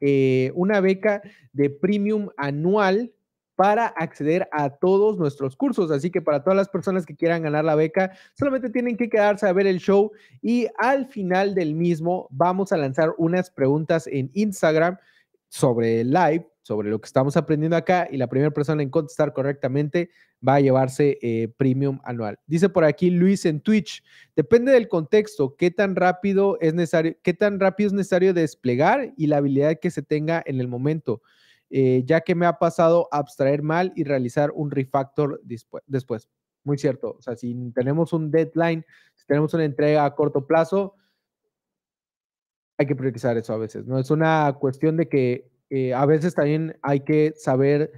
eh, una beca de premium anual para acceder a todos nuestros cursos. Así que para todas las personas que quieran ganar la beca, solamente tienen que quedarse a ver el show y al final del mismo vamos a lanzar unas preguntas en Instagram sobre el live, sobre lo que estamos aprendiendo acá y la primera persona en contestar correctamente va a llevarse eh, premium anual. Dice por aquí Luis en Twitch, depende del contexto, qué tan rápido es necesario, qué tan rápido es necesario desplegar y la habilidad que se tenga en el momento. Eh, ya que me ha pasado abstraer mal y realizar un refactor después. Muy cierto, o sea, si tenemos un deadline, si tenemos una entrega a corto plazo, hay que priorizar eso a veces, ¿no? Es una cuestión de que eh, a veces también hay que saber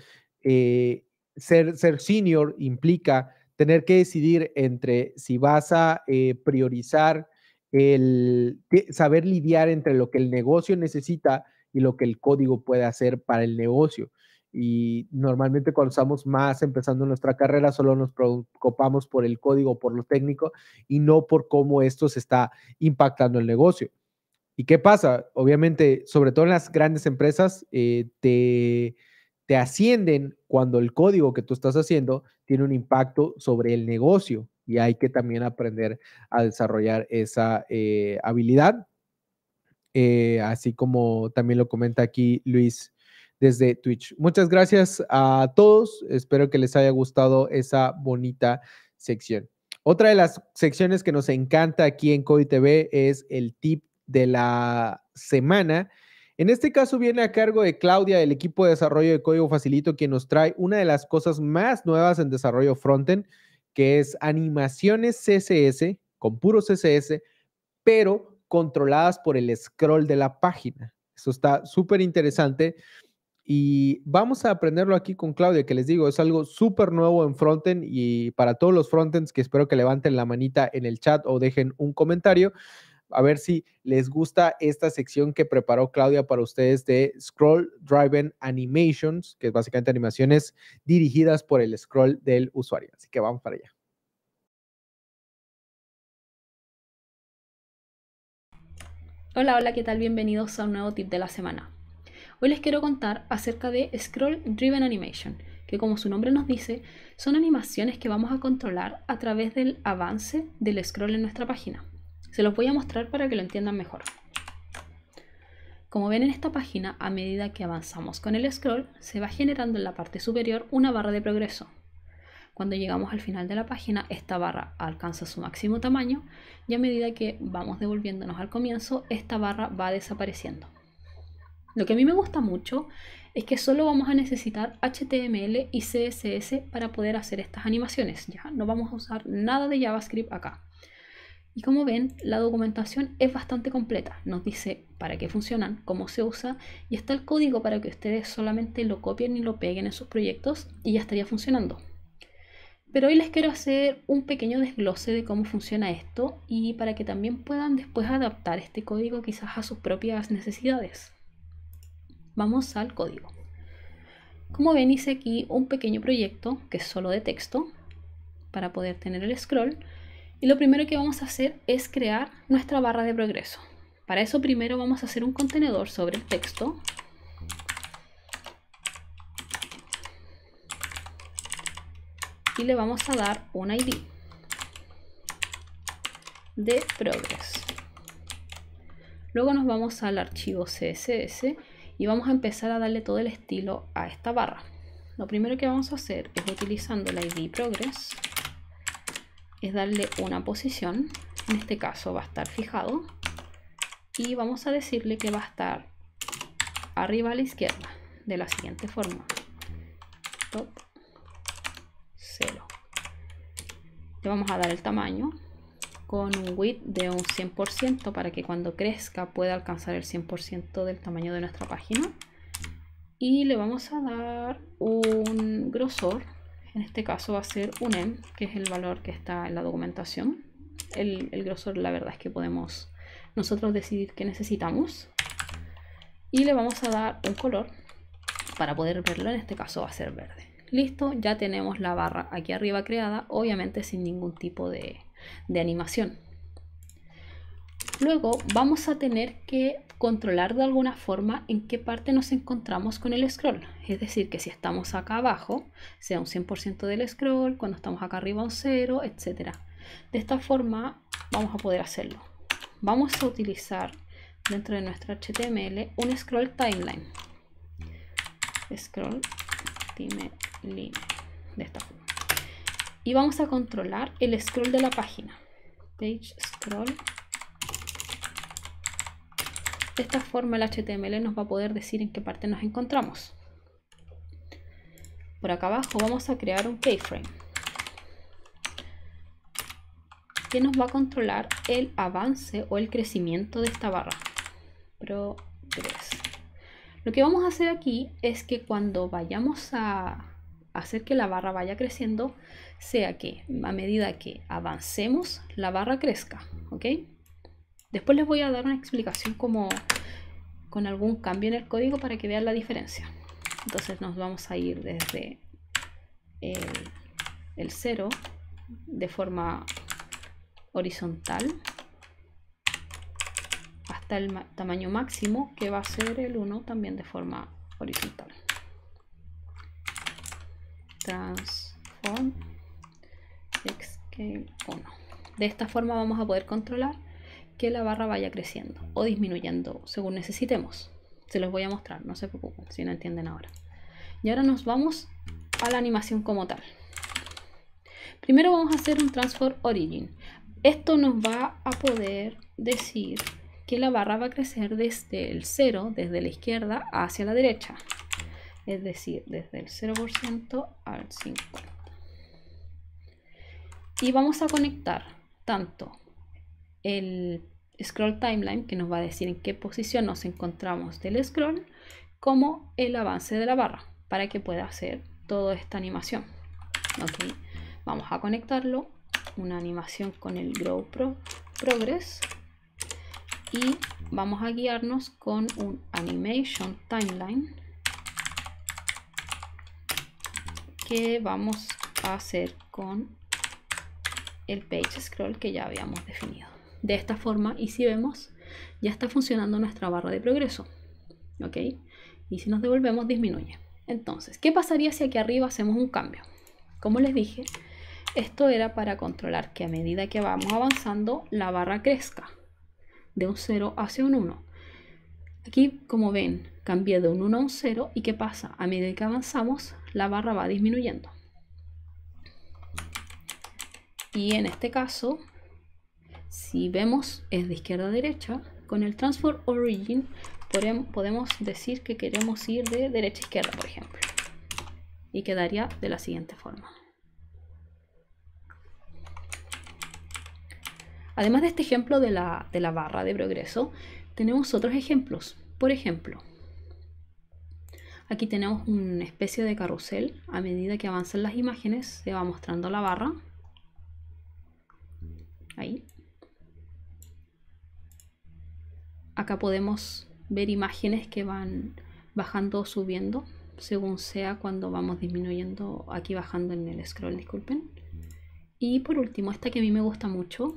eh, ser, senior implica tener que decidir entre si vas a priorizar el saber lidiar entre lo que el negocio necesita y lo que el código puede hacer para el negocio. Y normalmente cuando estamos más empezando nuestra carrera, solo nos preocupamos por el código, por lo técnico y no por cómo esto se está impactando el negocio. ¿Y qué pasa? Obviamente, sobre todo en las grandes empresas, eh, te, ascienden cuando el código que tú estás haciendo tiene un impacto sobre el negocio y hay que también aprender a desarrollar esa eh, habilidad eh, así como también lo comenta aquí Luis desde Twitch. Muchas gracias a todos, espero que les haya gustado esa bonita sección. Otra de las secciones que nos encanta aquí en Cody TV es el tip de la semana. En este caso viene a cargo de Claudia del equipo de desarrollo de código facilito, quien nos trae una de las cosas más nuevas en desarrollo frontend, que es animaciones CSS con puro CSS, pero controladas por el scroll de la página. Eso está súper interesante. Y vamos a aprenderlo aquí con Claudia, que les digo, es algo súper nuevo en frontend y para todos los frontends que espero que levanten la manita en el chat o dejen un comentario, a ver si les gusta esta sección que preparó Claudia para ustedes de Scroll Driven Animations, que es básicamente animaciones dirigidas por el scroll del usuario. Así que vamos para allá. Hola, hola, ¿qué tal? Bienvenidos a un nuevo tip de la semana. Hoy les quiero contar acerca de Scroll Driven Animation, que como su nombre nos dice, son animaciones que vamos a controlar a través del avance del scroll en nuestra página. Se los voy a mostrar para que lo entiendan mejor. Como ven en esta página, a medida que avanzamos con el scroll, se va generando en la parte superior una barra de progreso, cuando llegamos al final de la página, esta barra alcanza su máximo tamaño y a medida que vamos devolviéndonos al comienzo, esta barra va desapareciendo. Lo que a mí me gusta mucho es que solo vamos a necesitar HTML y CSS para poder hacer estas animaciones. Ya no vamos a usar nada de JavaScript acá. Y como ven, la documentación es bastante completa. Nos dice para qué funcionan, cómo se usa y está el código para que ustedes solamente lo copien y lo peguen en sus proyectos y ya estaría funcionando. Pero hoy les quiero hacer un pequeño desglose de cómo funciona esto y para que también puedan después adaptar este código quizás a sus propias necesidades. Vamos al código. Como ven hice aquí un pequeño proyecto que es solo de texto para poder tener el scroll y lo primero que vamos a hacer es crear nuestra barra de progreso. Para eso primero vamos a hacer un contenedor sobre el texto y le vamos a dar un ID de progress. Luego nos vamos al archivo CSS y vamos a empezar a darle todo el estilo a esta barra. Lo primero que vamos a hacer es utilizando la ID progress es darle una posición, en este caso va a estar fijado y vamos a decirle que va a estar arriba a la izquierda de la siguiente forma. Top le vamos a dar el tamaño con un width de un 100% para que cuando crezca pueda alcanzar el 100% del tamaño de nuestra página y le vamos a dar un grosor en este caso va a ser un m que es el valor que está en la documentación el, el grosor la verdad es que podemos nosotros decidir qué necesitamos y le vamos a dar un color para poder verlo en este caso va a ser verde Listo, ya tenemos la barra aquí arriba creada, obviamente sin ningún tipo de, animación. Luego vamos a tener que controlar de alguna forma en qué parte nos encontramos con el scroll. Es decir, que si estamos acá abajo, sea un 100% del scroll, cuando estamos acá arriba un 0, etc. De esta forma vamos a poder hacerlo. Vamos a utilizar dentro de nuestro HTML un scroll timeline. Scroll de esta forma. Y vamos a controlar el scroll de la página. Page scroll. De esta forma el HTML nos va a poder decir en qué parte nos encontramos. Por acá abajo vamos a crear un keyframe que nos va a controlar el avance o el crecimiento de esta barra. Progreso. Lo que vamos a hacer aquí es que cuando vayamos a hacer que la barra vaya creciendo, sea que a medida que avancemos, la barra crezca, ¿ok? Después les voy a dar una explicación como con algún cambio en el código para que vean la diferencia. Entonces nos vamos a ir desde el, cero de forma horizontal el tamaño máximo que va a ser el 1 también de forma horizontal transform scale 1 de esta forma vamos a poder controlar que la barra vaya creciendo o disminuyendo según necesitemos se los voy a mostrar no se preocupen si no entienden ahora y ahora nos vamos a la animación como tal primero vamos a hacer un transform origin esto nos va a poder decir que la barra va a crecer desde el 0, desde la izquierda hacia la derecha. Es decir, desde el 0% al 50%. Y vamos a conectar tanto el scroll timeline, que nos va a decir en qué posición nos encontramos del scroll, como el avance de la barra, para que pueda hacer toda esta animación. Vamos a conectarlo, una animación con el Grow Progress y vamos a guiarnos con un animation timeline que vamos a hacer con el page scroll que ya habíamos definido de esta forma y si vemos ya está funcionando nuestra barra de progreso ok y si nos devolvemos disminuye entonces qué pasaría si aquí arriba hacemos un cambio como les dije esto era para controlar que a medida que vamos avanzando la barra crezca de un 0 hacia un 1. Aquí, como ven, cambié de un 1 a un 0 y ¿qué pasa? A medida que avanzamos, la barra va disminuyendo. Y en este caso, si vemos, es de izquierda a derecha. Con el Transform Origin podemos decir que queremos ir de derecha a izquierda, por ejemplo. Y quedaría de la siguiente forma. Además de este ejemplo de la, barra de progreso, tenemos otros ejemplos. Por ejemplo, aquí tenemos una especie de carrusel. A medida que avanzan las imágenes, se va mostrando la barra. Ahí. Acá podemos ver imágenes que van bajando o subiendo, según sea cuando vamos disminuyendo, aquí bajando en el scroll, disculpen. Y por último, esta que a mí me gusta mucho,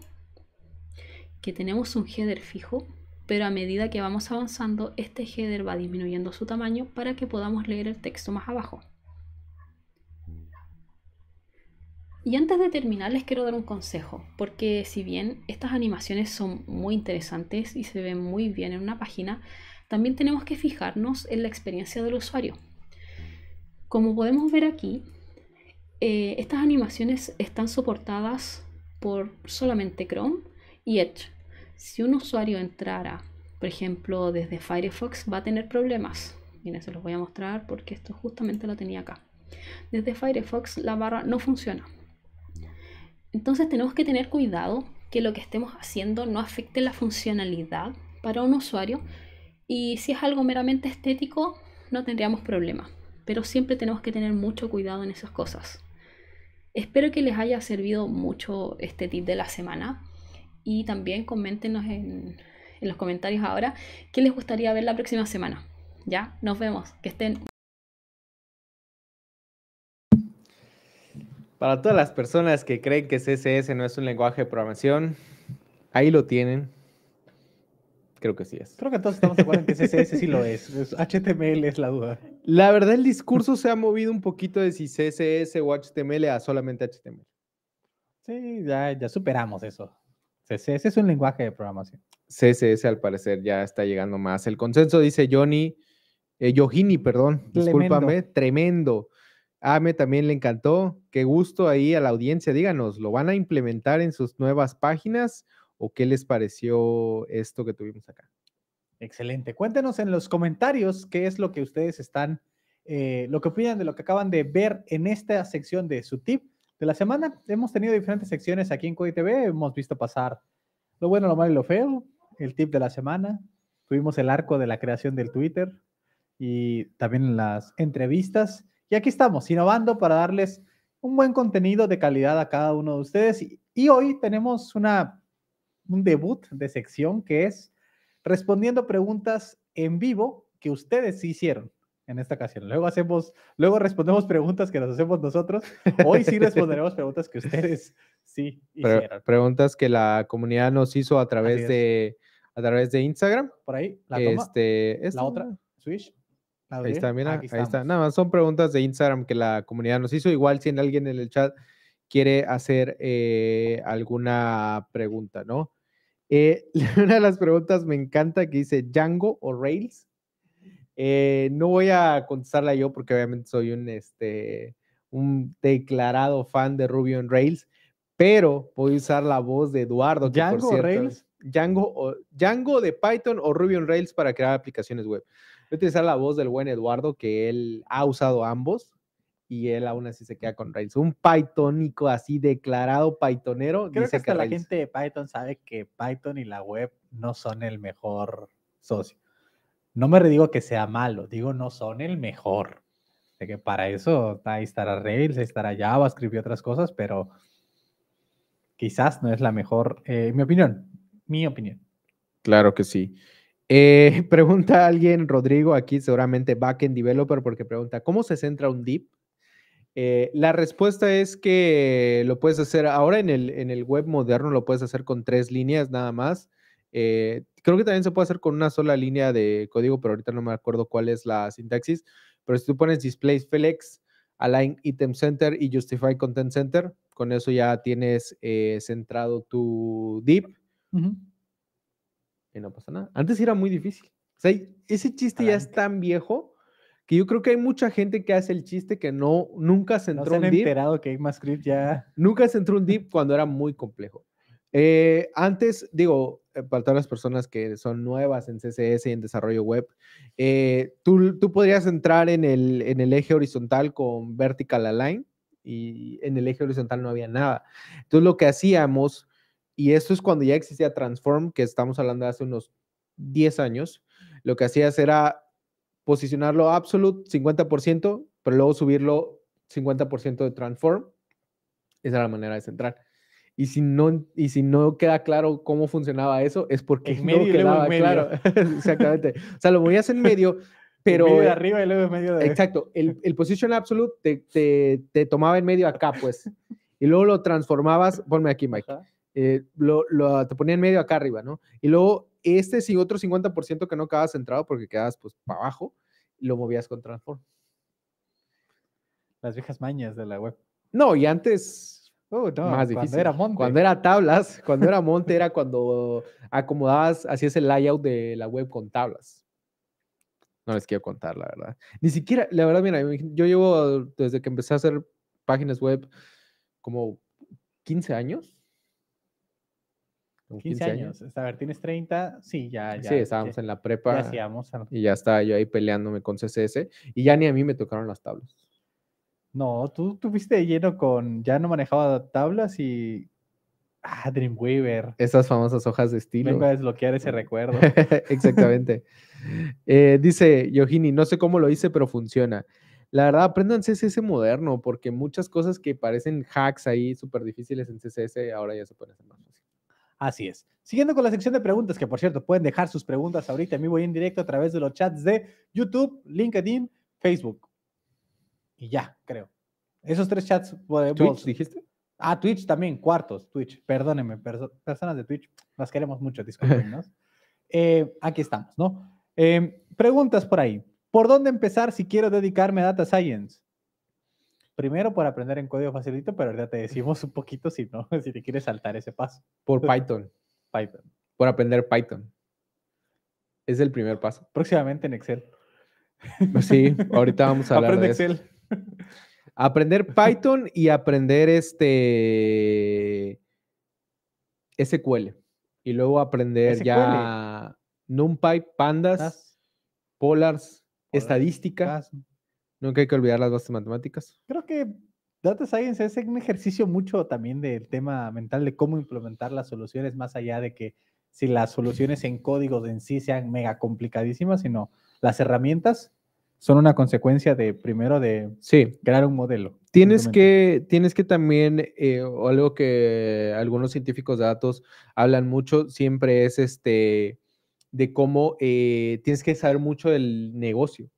que tenemos un header fijo, pero a medida que vamos avanzando, este header va disminuyendo su tamaño para que podamos leer el texto más abajo. Y antes de terminar les quiero dar un consejo, porque si bien estas animaciones son muy interesantes y se ven muy bien en una página, también tenemos que fijarnos en la experiencia del usuario. Como podemos ver aquí, eh, estas animaciones están soportadas por solamente Chrome y hecho, Si un usuario entrara, por ejemplo, desde Firefox, va a tener problemas. Miren, se los voy a mostrar porque esto justamente lo tenía acá. Desde Firefox la barra no funciona. Entonces tenemos que tener cuidado que lo que estemos haciendo no afecte la funcionalidad para un usuario y si es algo meramente estético no tendríamos problema, pero siempre tenemos que tener mucho cuidado en esas cosas. Espero que les haya servido mucho este tip de la semana y también coméntenos en, los comentarios ahora qué les gustaría ver la próxima semana. Ya, nos vemos. Que estén. Para todas las personas que creen que CSS no es un lenguaje de programación, ahí lo tienen. Creo que sí es. Creo que todos estamos de acuerdo en que CSS sí lo es. HTML es la duda. La verdad, el discurso se ha movido un poquito de si CSS o HTML a solamente HTML. Sí, ya superamos eso. CSS es un lenguaje de programación. CSS al parecer ya está llegando más. El consenso dice Johnny, eh, perdón, discúlpame, tremendo. Ame también le encantó. Qué gusto ahí a la audiencia. Díganos, ¿lo van a implementar en sus nuevas páginas o qué les pareció esto que tuvimos acá? Excelente. Cuéntenos en los comentarios qué es lo que ustedes están, eh, lo que opinan de lo que acaban de ver en esta sección de su tip de la semana. Hemos tenido diferentes secciones aquí en Cody TV. Hemos visto pasar lo bueno, lo malo y lo feo. El tip de la semana. Tuvimos el arco de la creación del Twitter y también las entrevistas. Y aquí estamos, innovando para darles un buen contenido de calidad a cada uno de ustedes. Y, hoy tenemos una, un debut de sección que es respondiendo preguntas en vivo que ustedes hicieron en esta ocasión. Luego hacemos, luego respondemos preguntas que nos hacemos nosotros. Hoy sí responderemos preguntas que ustedes sí hicieron. preguntas que la comunidad nos hizo a través de a través de Instagram. Por ahí, la Este, esta, la otra, Switch. ahí está, mira, ahí está. Nada más son preguntas de Instagram que la comunidad nos hizo. Igual si alguien en el chat quiere hacer eh, alguna pregunta, ¿no? Eh, una de las preguntas me encanta que dice Django o Rails. Eh, no voy a contestarla yo porque obviamente soy un, este, un declarado fan de Ruby on Rails, pero voy a usar la voz de Eduardo. Que Django, de Python o Ruby on Rails para crear aplicaciones web. Voy a utilizar la voz del buen Eduardo, que él ha usado ambos y él aún así se queda con Rails. Un Pythonico así declarado Pythonero. Creo que hasta que la gente de Python sabe que Python y la web no son el mejor socio. No me redigo que sea malo, digo no son el mejor. De que para eso ahí estará Rails, ahí estará Java, escribir otras cosas, pero quizás no es la mejor, eh, mi opinión, mi opinión. Claro que sí. Eh, pregunta alguien, Rodrigo, aquí seguramente backend developer, porque pregunta, ¿cómo se centra un deep? Eh, la respuesta es que lo puedes hacer ahora en el, en el web moderno, lo puedes hacer con tres líneas nada más. Eh, creo que también se puede hacer con una sola línea de código, pero ahorita no me acuerdo cuál es la sintaxis. Pero si tú pones displays flex, align item center y justify content center, con eso ya tienes eh, centrado tu deep. Y no pasa nada. Antes era muy difícil. O sea, ese chiste ya es tan viejo que yo creo que hay mucha gente que hace el chiste que no nunca se entró no se han un enterado ya nunca se entró un deep cuando era muy complejo. Eh, antes, digo, eh, para todas las personas que son nuevas en CSS y en desarrollo web, eh, tú, podrías entrar en el, en el eje horizontal con vertical align y en el eje horizontal no había nada. Entonces lo que hacíamos, y esto es cuando ya existía Transform, que estamos hablando de hace unos 10 años, lo que hacías era posicionarlo absolute 50%, pero luego subirlo 50% de Transform. Esa era la manera de centrar. Y si no, y si no queda claro cómo funcionaba eso, es porque en medio no quedaba claro. Exactamente. O sea, lo movías en medio, pero... medio de arriba y luego en medio de... Exacto. El, position absolute te, tomaba en medio acá, pues. Y luego lo transformabas... Ponme aquí, Mike. Eh, lo, lo, te ponía en medio acá arriba, ¿no? Y luego este sí otro 50% que no quedabas centrado porque quedabas, pues, para abajo, lo movías con transform. Las viejas mañas de la web. No, y antes más difícil. Cuando era monte. Cuando era tablas, cuando era monte era cuando acomodabas, hacías el layout de la web con tablas. No les quiero contar, la verdad. Ni siquiera, la verdad, mira, yo llevo desde que empecé a hacer páginas web como 15 años. 15, años. A ver, tienes 30. Sí, ya. ya sí, estábamos en la prepa. Y ya estaba yo ahí peleándome con CSS. Y ya ni a mí me tocaron las tablas. No, tú tuviste lleno con. Ya no manejaba tablas y. Ah, Dreamweaver. Esas famosas hojas de estilo. Vengo a desbloquear ese recuerdo. Exactamente. Eh, dice Yohini, no sé cómo lo hice, pero funciona. La verdad, aprendan CSS moderno, porque muchas cosas que parecen hacks ahí súper difíciles en CSS ahora ya se pueden hacer más fácil. Así es. Siguiendo con la sección de preguntas, que por cierto, pueden dejar sus preguntas ahorita A mí voy en directo a través de los chats de YouTube, LinkedIn, Facebook. Y ya, creo. Esos tres chats. Twitch, dijiste? Ah, Twitch también, cuartos, Twitch. Perdóneme, personas de Twitch, las queremos mucho, discúlpenos. Eh, aquí estamos, ¿no? Em, preguntas por ahí. ¿Por dónde empezar si quiero dedicarme a Data Science? Primero por aprender en código facilito, pero ya te decimos un poquito si no, si te quieres saltar ese paso. Por Python. Python. Por aprender Python. Es el primer paso. Próximamente en Excel. Sí, ahorita vamos a hablar de Excel aprender Python y aprender este SQL. Y luego aprender ya NumPy, Pandas, Polars, estadística. Nunca hay que olvidar las bases matemáticas. Creo que Data Science es un ejercicio mucho también del tema mental de cómo implementar las soluciones, más allá de que si las soluciones en códigos en sí sean mega complicadísimas, sino las herramientas son una consecuencia de, primero, de sí. crear un modelo. Tienes que, tienes que también, eh, o algo que algunos científicos de datos hablan mucho, siempre es este, de cómo eh, tienes que saber mucho del negocio.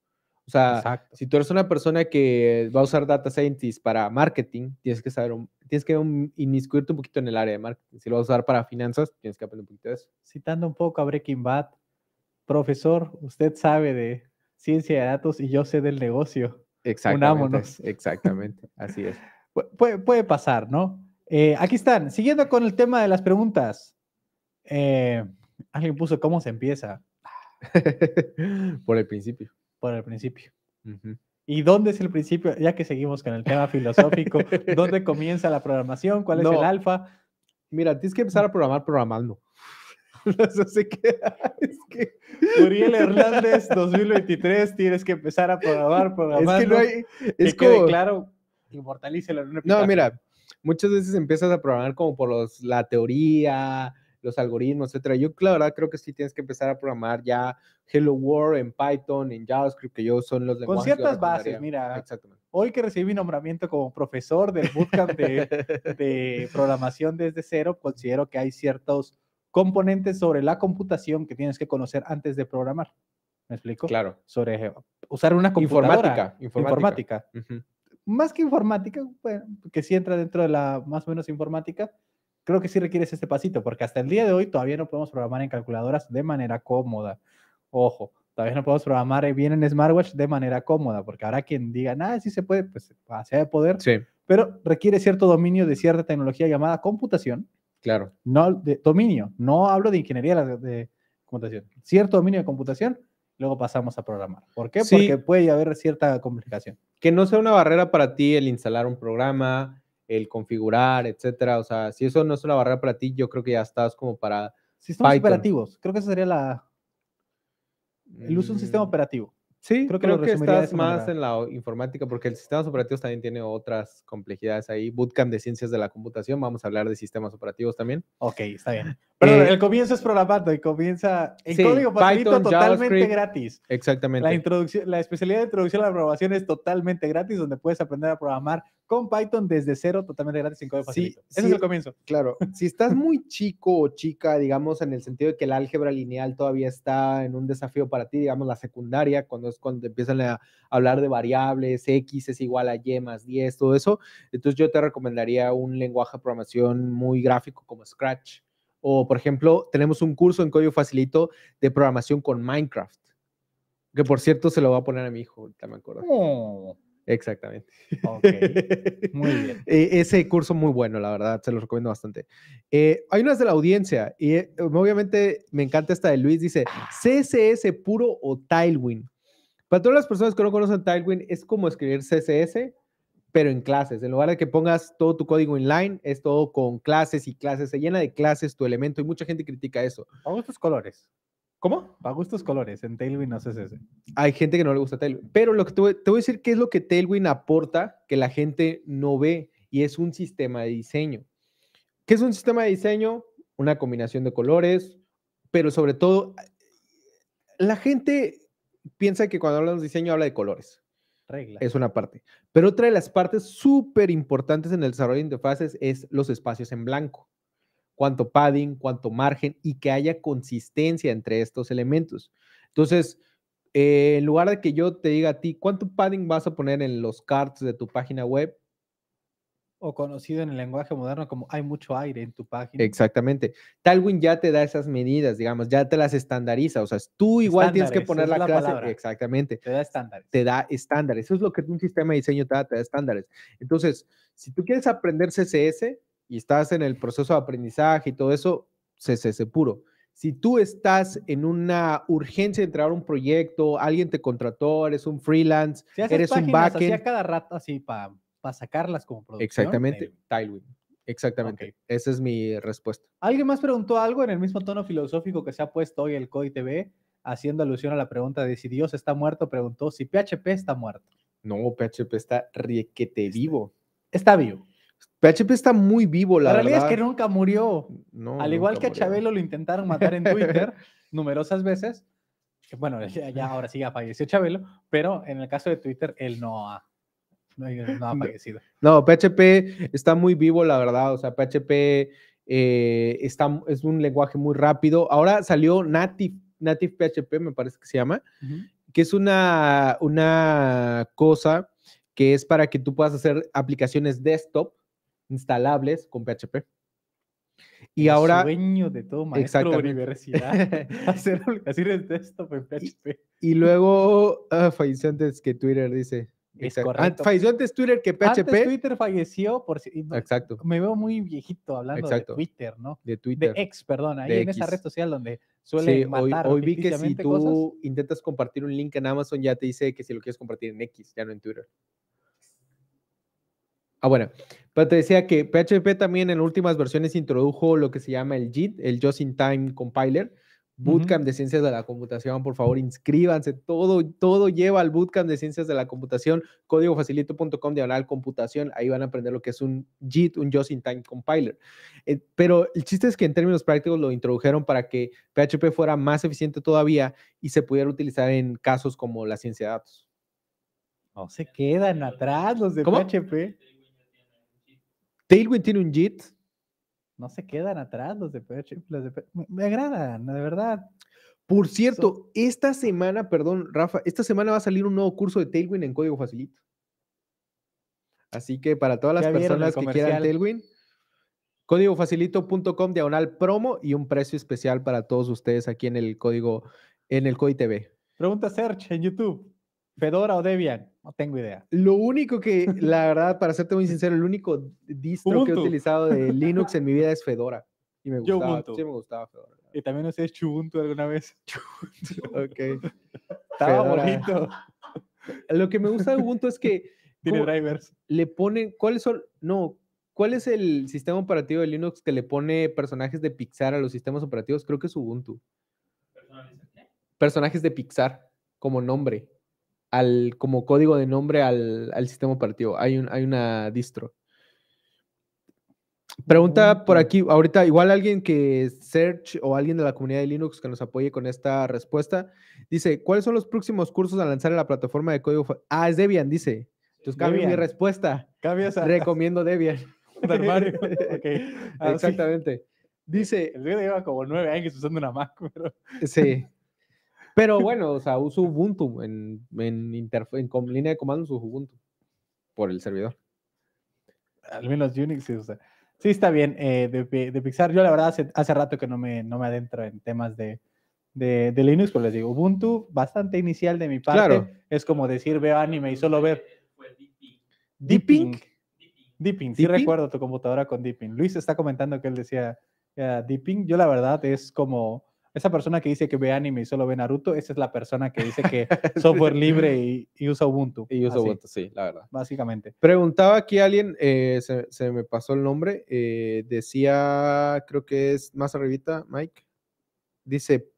O sea, si tú eres una persona que va a usar data scientist para marketing, tienes que saber, tienes que inmiscuirte un poquito en el área de marketing. Si lo vas a usar para finanzas, tienes que aprender un poquito de eso. Citando un poco a Breaking Bad, profesor, usted sabe de ciencia de datos y yo sé del negocio. Exactamente. Unámonos. Exactamente, así es. puede, pasar, ¿no? Eh, aquí están, siguiendo con el tema de las preguntas. Eh, alguien puso cómo se empieza. Por el principio. Por el principio. ¿Y dónde es el principio? Ya que seguimos con el tema filosófico, ¿dónde comienza la programación? ¿Cuál es el alfa? Mira, tienes que empezar a programar programando. Así que, es que... Uriel Hernández 2023, tienes que empezar a programar, programar. Es que no hay... Es como... claro, No, mira, muchas veces empiezas a programar como por los, la teoría, los algoritmos, etcétera. Yo, la verdad, creo que sí tienes que empezar a programar ya Hello World en Python, en JavaScript, que yo son los lenguajes. Con ciertas bases, mira. Exactamente. Hoy que recibí mi nombramiento como profesor del bootcamp de, de programación desde cero, considero que hay ciertos componentes sobre la computación que tienes que conocer antes de programar. ¿Me explico? Claro. Sobre usar una computadora. Informática. Informática. Más que informática, que sí entra dentro de la más o menos informática, creo que sí requieres este pasito, porque hasta el día de hoy todavía no podemos programar en calculadoras de manera cómoda. Ojo, todavía no podemos programar bien en smartwatch de manera cómoda, porque ahora quien diga, nada, sí se puede, pues hacia de poder. Sí. Pero requiere cierto dominio de cierta tecnología llamada computación, Claro. No, dominio, no hablo de ingeniería de, computación. Cierto dominio de computación, luego pasamos a programar. ¿Por qué? Porque puede haber cierta complicación. Que no sea una barrera para ti el instalar un programa, el configurar, etcétera. O sea, si eso no es una barrera para ti, yo creo que ya estás como para. Sistemas operativos. Creo que esa sería la. El uso de un sistema mm. operativo. Sí, creo que, estás más en la informática porque el sistema operativo también tiene otras complejidades ahí. Bootcamp de ciencias de la computación, vamos a hablar de sistemas operativos también. Ok, está bien. Pero eh, el comienzo es programando y comienza en código facilito totalmente gratis. Exactamente. La, introducción, la especialidad de introducción a la programación es totalmente gratis, donde puedes aprender a programar con Python desde cero, totalmente gratis, en código facilito. Ese es el comienzo. Claro. si estás muy chico o chica, digamos, en el sentido de que el álgebra lineal todavía está en un desafío para ti, digamos, la secundaria, cuando es cuando empiezan a hablar de variables, X es igual a Y más 10, todo eso, entonces yo te recomendaría un lenguaje de programación muy gráfico como Scratch o, por ejemplo, tenemos un curso en código facilito de programación con Minecraft. Que por cierto se lo va a poner a mi hijo, ya me acuerdo. Oh. Exactamente. Muy bien. E, ese curso muy bueno, la verdad, se lo recomiendo bastante. Eh, hay unas de la audiencia y eh, obviamente me encanta esta de Luis, dice CSS puro o Tailwind. Para todas las personas que no conocen Tailwind, es como escribir CSS, pero en clases. En lugar de que pongas todo tu código inline, es todo con clases y clases. Se llena de clases tu elemento y mucha gente critica eso. A gustos colores. ¿Cómo? A gustos colores. En Tailwind no haces ese. Hay gente que no le gusta Tailwind. Pero lo que te voy, a decir qué es lo que Tailwind aporta que la gente no ve y es un sistema de diseño. ¿Qué es un sistema de diseño? Una combinación de colores, pero sobre todo, la gente piensa que cuando hablamos de diseño habla de colores regla. Es una parte. Pero otra de las partes súper importantes en el desarrollo de interfaces es los espacios en blanco. Cuánto padding, cuánto margen y que haya consistencia entre estos elementos. Entonces, eh, en lugar de que yo te diga a ti cuánto padding vas a poner en los cards de tu página web, o conocido en el lenguaje moderno como hay mucho aire en tu página. Exactamente. Talwin ya te da esas medidas, digamos, ya te las estandariza. O sea, tú igual tienes que poner la, clase. Palabra. Exactamente. Te da estándares. Te da estándares. Eso es lo que un sistema de diseño te da, te da estándares. Entonces, si tú quieres aprender CSS y estás en el proceso de aprendizaje y todo eso, CSS puro. Si tú estás en una urgencia de entrar un proyecto, alguien te contrató, eres un freelance, eres un backend. Así cada rato, así, para para sacarlas como producto Exactamente, eh, Tailwind. Exactamente. Esa es mi respuesta. Alguien más preguntó algo en el mismo tono filosófico que se ha puesto hoy el COI TV, haciendo alusión a la pregunta de si Dios está muerto, preguntó si PHP está muerto. No, PHP está riquete vivo. Está, vivo. PHP está muy vivo, la, la realidad es que nunca murió. Al igual que a Chabelo lo intentaron matar en Twitter numerosas veces. Bueno, ya, ya ahora sí ya falleció Chabelo, pero en el caso de Twitter él no ha no No, PHP está muy vivo, la verdad. O sea, PHP eh, es un lenguaje muy rápido. Ahora salió Native, Native PHP, me parece que se llama, que es una, una cosa que es para que tú puedas hacer aplicaciones desktop instalables con PHP. Y ahora. Sueño de todo maestro de universidad. hacer aplicaciones desktop en PHP. Y, luego ah, falleció antes que Twitter, dice. Es ah, correcto. Falleció antes Twitter que PHP. Twitter falleció por Exacto. Me veo muy viejito hablando de Twitter, ¿no? De Twitter. De X perdón, ahí en esa red social donde suele sí, matar hoy, vi que si tú intentas compartir un link en Amazon ya te dice que si lo quieres compartir en X, ya no en Twitter. Ah, bueno, pero te decía que PHP también en últimas versiones introdujo lo que se llama el JIT, el Just in Time Compiler, Bootcamp de Ciencias de la Computación, por favor, inscríbanse. Todo, todo lleva al Bootcamp de Ciencias de la Computación, códigofacilito.com, diagonal computación. Ahí van a aprender lo que es un JIT, un Just in Time Compiler. Eh, pero el chiste es que en términos prácticos lo introdujeron para que PHP fuera más eficiente todavía y se pudiera utilizar en casos como la ciencia de datos. No se quedan atrás los de PHP. Tailwind tiene un JIT no se quedan atrás los de PHP. me, agradan, de verdad. Por cierto, esta semana, perdón, Rafa, esta semana va a salir un nuevo curso de Tailwind en código facilito. Así que para todas las personas que quieran Tailwind, códigofacilito.com diagonal promo y un precio especial para todos ustedes aquí en el código, en el CODI TV. Pregunta Search en YouTube. Fedora o Debian. No tengo idea. Lo único que, la verdad, para serte muy sincero, el único distro que he utilizado de Linux en mi vida es Fedora. Y me gustaba, sí me gustaba Fedora. Y también Chubuntu alguna vez. Chubuntu. Ok. Estaba bonito. Lo que me gusta de Ubuntu es que... Tiene drivers. Le ponen, ¿cuáles son? No, ¿cuál es el sistema operativo de Linux que le pone personajes de Pixar a los sistemas operativos? Creo que es Ubuntu. ¿Personajes de Pixar como nombre como código de nombre al, sistema operativo. Hay, un, hay una distro. Oh, Pregunta por aquí, ahorita igual alguien que search o alguien de la comunidad de Linux que nos apoye con esta respuesta. Dice, ¿cuáles son los próximos cursos a lanzar en la plataforma de código? Ah, es Debian, dice. Entonces cambio mi respuesta. Cambias Recomiendo Debian. Ah, Exactamente. Dice... El lleva como nueve años usando una Mac, pero... sí. Pero bueno, o sea, uso Ubuntu en, en, línea de comando, uso Ubuntu por el servidor. Al menos Unix sí usa. Sí, está bien. Eh, de, de, Pixar, yo la verdad hace, rato que no me, no me adentro en temas de, Linux, pues les digo, Ubuntu, bastante inicial de mi parte. Es como decir, veo anime y solo ver. dipping Deeping, sí recuerdo tu computadora con Deeping. Luis está comentando que él decía uh, ah, Deeping. Yo la verdad es como esa persona que dice que ve anime y solo ve Naruto, esa es la persona que dice que software libre y, usa Ubuntu. Y usa Ubuntu, sí, la verdad. Básicamente. Preguntaba aquí alguien, eh, se, me pasó el nombre, eh, decía, creo que es más arribita, Mike, dice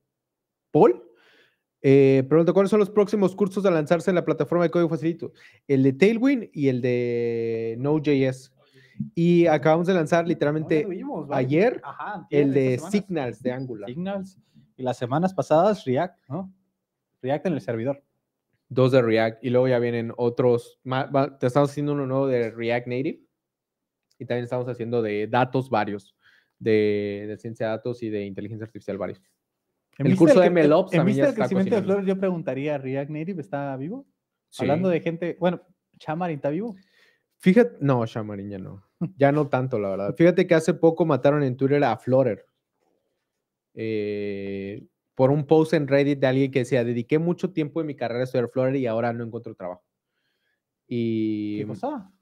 Paul. Eh, pregunta, ¿cuáles son los próximos cursos a lanzarse en la plataforma de código facilito? El de Tailwind y el de Node.js. Y acabamos de lanzar literalmente ayer el de Signals de Angular. Signals. Y las semanas pasadas React, ¿no? React en el servidor. Dos de React y luego ya vienen otros. Te estamos haciendo uno nuevo de React Native y también estamos haciendo de datos varios, de, ciencia de datos y de inteligencia artificial varios. el curso de MLOps también ya está crecimiento de Flores, yo preguntaría, ¿React Native está vivo? Hablando de gente, bueno, ¿Shamarin está vivo? Fíjate, no, Shamarin ya no. Ya no tanto, la verdad. Fíjate que hace poco mataron en Twitter a Florer. Eh, por un post en Reddit de alguien que decía, dediqué mucho tiempo de mi carrera a estudiar Florer y ahora no encuentro trabajo. Y, ¿Qué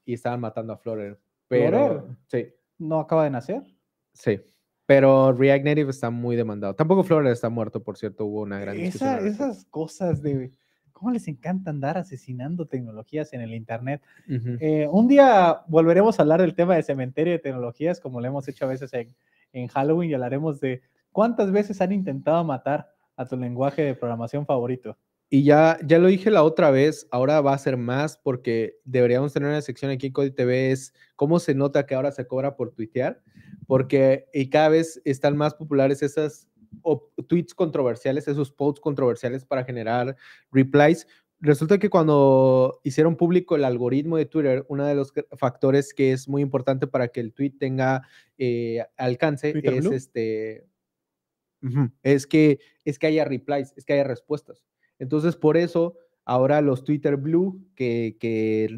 Y estaban matando a Florer. Pero, Sí. ¿No acaba de nacer? Sí. Pero React Native está muy demandado. Tampoco Florer está muerto, por cierto, hubo una gran... esas cosas de cómo les encanta andar asesinando tecnologías en el Internet. Eh, un día volveremos a hablar del tema de cementerio de tecnologías, como lo hemos hecho a veces en, Halloween, y hablaremos de cuántas veces han intentado matar a tu lenguaje de programación favorito. Y ya, ya lo dije la otra vez, ahora va a ser más porque deberíamos tener una sección aquí en Cody TV, es cómo se nota que ahora se cobra por tuitear, porque y cada vez están más populares esas tweets controversiales, esos posts controversiales para generar replies. Resulta que cuando hicieron público el algoritmo de Twitter, uno de los factores que es muy importante para que el tweet tenga eh, alcance es este es que es que haya replies, es que haya respuestas. Entonces, por eso ahora los Twitter Blue que, que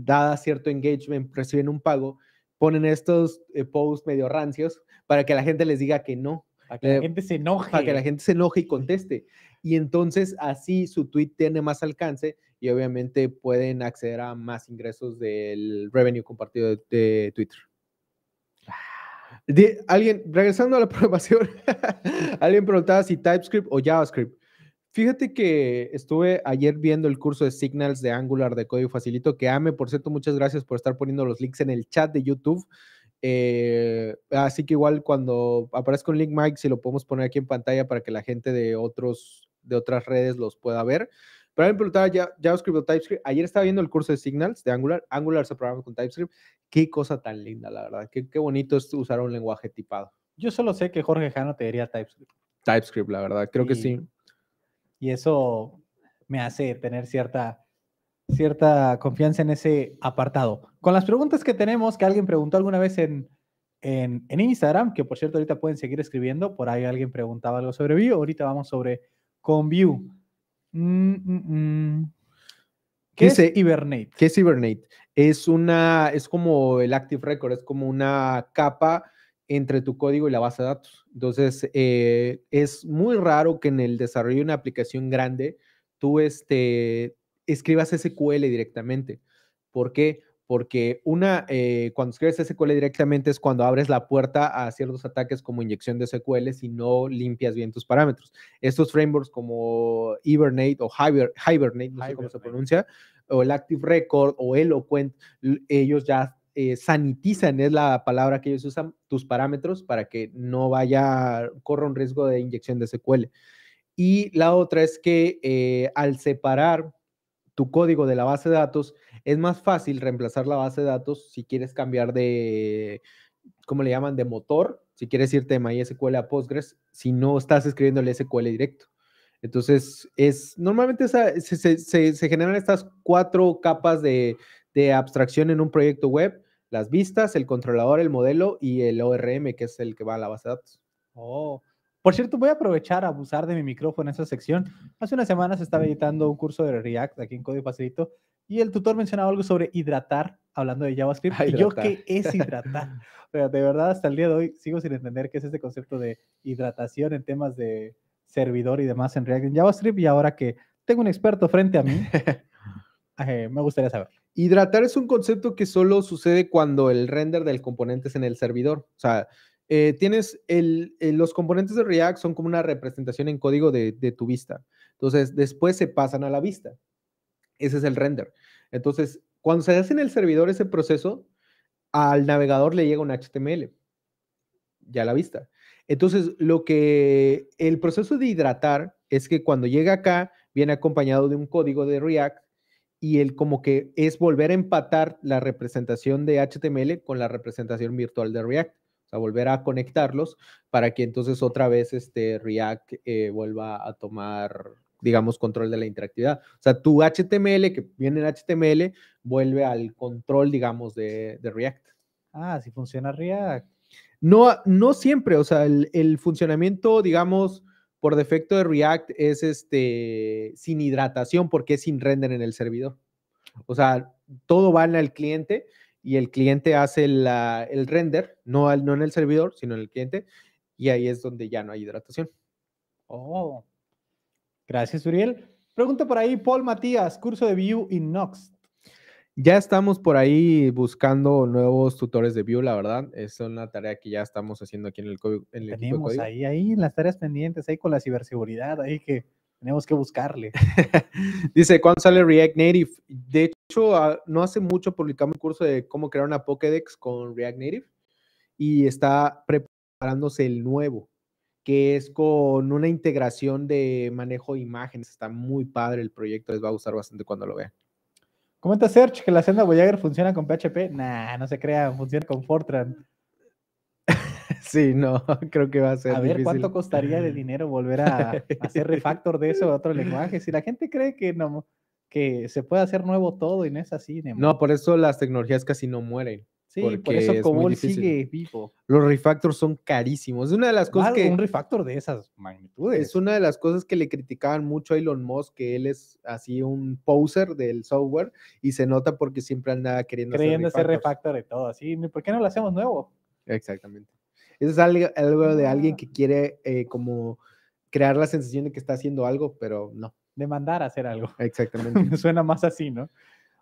cierto engagement reciben un pago, ponen estos eh, posts medio rancios para que la gente les diga que no, para que la eh, gente se enoje. Para que la gente se enoje y conteste. Y entonces así su tweet tiene más alcance y obviamente pueden acceder a más ingresos del revenue compartido de, Twitter. De, alguien, regresando a la programación, alguien preguntaba si TypeScript o JavaScript. Fíjate que estuve ayer viendo el curso de Signals de Angular de Código Facilito, que ame, por cierto, muchas gracias por estar poniendo los links en el chat de YouTube. Eh, así que igual cuando aparezca un link, Mike, si lo podemos poner aquí en pantalla para que la gente de, otros, de otras redes los pueda ver. Pero me preguntaba ya, JavaScript o TypeScript. Ayer estaba viendo el curso de Signals de Angular. Angular se programa con TypeScript. Qué cosa tan linda, la verdad. Qué, bonito es usar un lenguaje tipado. Yo solo sé que Jorge Jano te diría TypeScript. TypeScript, la verdad. Creo que sí. Y eso me hace tener cierta cierta confianza en ese apartado. Con las preguntas que tenemos, que alguien preguntó alguna vez en, en, Instagram, que por cierto ahorita pueden seguir escribiendo, por ahí alguien preguntaba algo sobre Vue, ahorita vamos sobre con View. Mm, mm, mm. ¿Qué, es Hibernate? ¿Qué es Hibernate? Es una, es como el Active Record, es como una capa entre tu código y la base de datos. Entonces, eh, es muy raro que en el desarrollo de una aplicación grande tú este, escribas SQL directamente. ¿Por qué? Porque una, eh, cuando escribes SQL directamente es cuando abres la puerta a ciertos ataques como inyección de SQL si no limpias bien tus parámetros. Estos frameworks como Hibernate o Hibernate, no sé cómo se pronuncia, o el Active Record o Eloquent, ellos ya eh, sanitizan, es la palabra que ellos usan, tus parámetros para que no vaya, corra un riesgo de inyección de SQL. Y la otra es que eh, al separar tu código de la base de datos, es más fácil reemplazar la base de datos si quieres cambiar de, ¿cómo le llaman?, de motor, si quieres irte de MySQL a Postgres, si no estás escribiendo el SQL directo. Entonces, es, normalmente se, generan estas cuatro capas de, de abstracción en un proyecto web, las vistas, el controlador, el modelo y el ORM, que es el que va a la base de datos. Oh, por cierto, voy a aprovechar a abusar de mi micrófono en esta sección. Hace unas semanas estaba editando un curso de React aquí en Código Facilito y el tutor mencionaba algo sobre hidratar, hablando de JavaScript. Ah, y yo, ¿qué es hidratar? de verdad, hasta el día de hoy sigo sin entender qué es este concepto de hidratación en temas de servidor y demás en React en JavaScript. Y ahora que tengo un experto frente a mí, eh, me gustaría saber. Hidratar es un concepto que solo sucede cuando el render del componente es en el servidor. O sea, eh, tienes eh, los componentes de React son como una representación en código de, tu vista. Entonces, después se pasan a la vista. Ese es el render. Entonces, cuando se hace en el servidor ese proceso, al navegador le llega un HTML, ya la vista. Entonces, lo que el proceso de hidratar es que cuando llega acá, viene acompañado de un código de React y el como que es volver a empatar la representación de HTML con la representación virtual de React sea, volver a conectarlos para que entonces otra vez este React eh, vuelva a tomar, digamos, control de la interactividad. O sea, tu HTML que viene en HTML vuelve al control, digamos, de, React. Ah, si funciona React. No, no siempre, o sea, el, funcionamiento, digamos, por defecto de React es este sin hidratación porque es sin render en el servidor. O sea, todo va en el cliente, y el cliente hace el render, no, no en el servidor, sino en el cliente, y ahí es donde ya no hay hidratación. Oh, gracias Uriel. Pregunta por ahí Paul Matías, curso de Vue y Nox. Ya estamos por ahí buscando nuevos tutores de Vue, la verdad. Es una tarea que ya estamos haciendo aquí en el, Tenemos ahí, ahí en las tareas pendientes, ahí con la ciberseguridad, ahí que tenemos que buscarle. Dice, ¿cuándo sale React Native? De hecho, ah, no hace mucho publicamos un curso de cómo crear una Pokédex con React Native y está preparándose el nuevo, que es con una integración de manejo de imágenes. Está muy padre el proyecto, les va a gustar bastante cuando lo vean. Comenta Search que la senda Voyager funciona con PHP. Nah, no se crea, funciona con Fortran. Sí, no, creo que va a ser. A ver cuánto costaría de dinero volver a, hacer refactor de eso a otro lenguaje. Si la gente cree que no, que se puede hacer nuevo todo y no es así. No, por eso las tecnologías casi no mueren. Sí, por eso como sigue vivo. Los refactors son carísimos. Es una de las cosas que. Un refactor de esas magnitudes. Es una de las cosas que le criticaban mucho a Elon Musk, que él es así un poser del software y se nota porque siempre anda queriendo Creyendo hacer refactor de todo. Así, ¿por qué no lo hacemos nuevo? Exactamente. Eso es algo, de alguien que quiere eh, como crear la sensación de que está haciendo algo, pero no. De mandar a hacer algo. Exactamente. Suena más así, ¿no?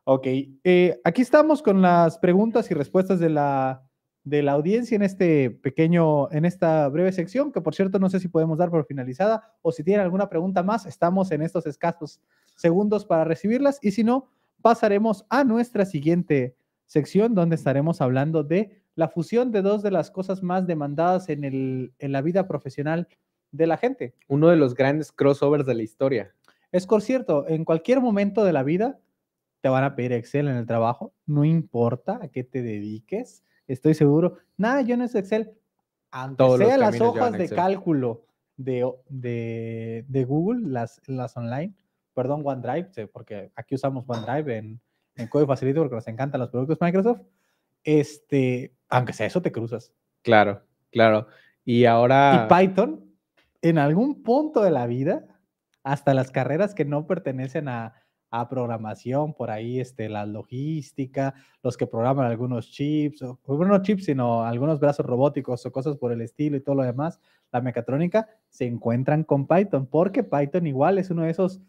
Ok, eh, aquí estamos con las preguntas y respuestas de la, de la audiencia en este pequeño, en esta breve sección, que por cierto no sé si podemos dar por finalizada o si tienen alguna pregunta más, estamos en estos escasos segundos para recibirlas y si no, pasaremos a nuestra siguiente sección donde estaremos hablando de la fusión de dos de las cosas más demandadas en, el, en la vida profesional de la gente. Uno de los grandes crossovers de la historia. Es por cierto, en cualquier momento de la vida te van a pedir Excel en el trabajo, no importa a qué te dediques, estoy seguro. Nada, yo no es Excel. Aunque las hojas de cálculo de, de, Google, las, las online, perdón, OneDrive, porque aquí usamos OneDrive en, en Código Facilito porque nos encantan los productos Microsoft este, aunque sea eso, te cruzas. Claro, claro. Y ahora... Y Python, en algún punto de la vida, hasta las carreras que no pertenecen a, a programación, por ahí este, la logística, los que programan algunos chips, o, no chips, sino algunos brazos robóticos o cosas por el estilo y todo lo demás, la mecatrónica, se encuentran con Python, porque Python igual es uno de esos,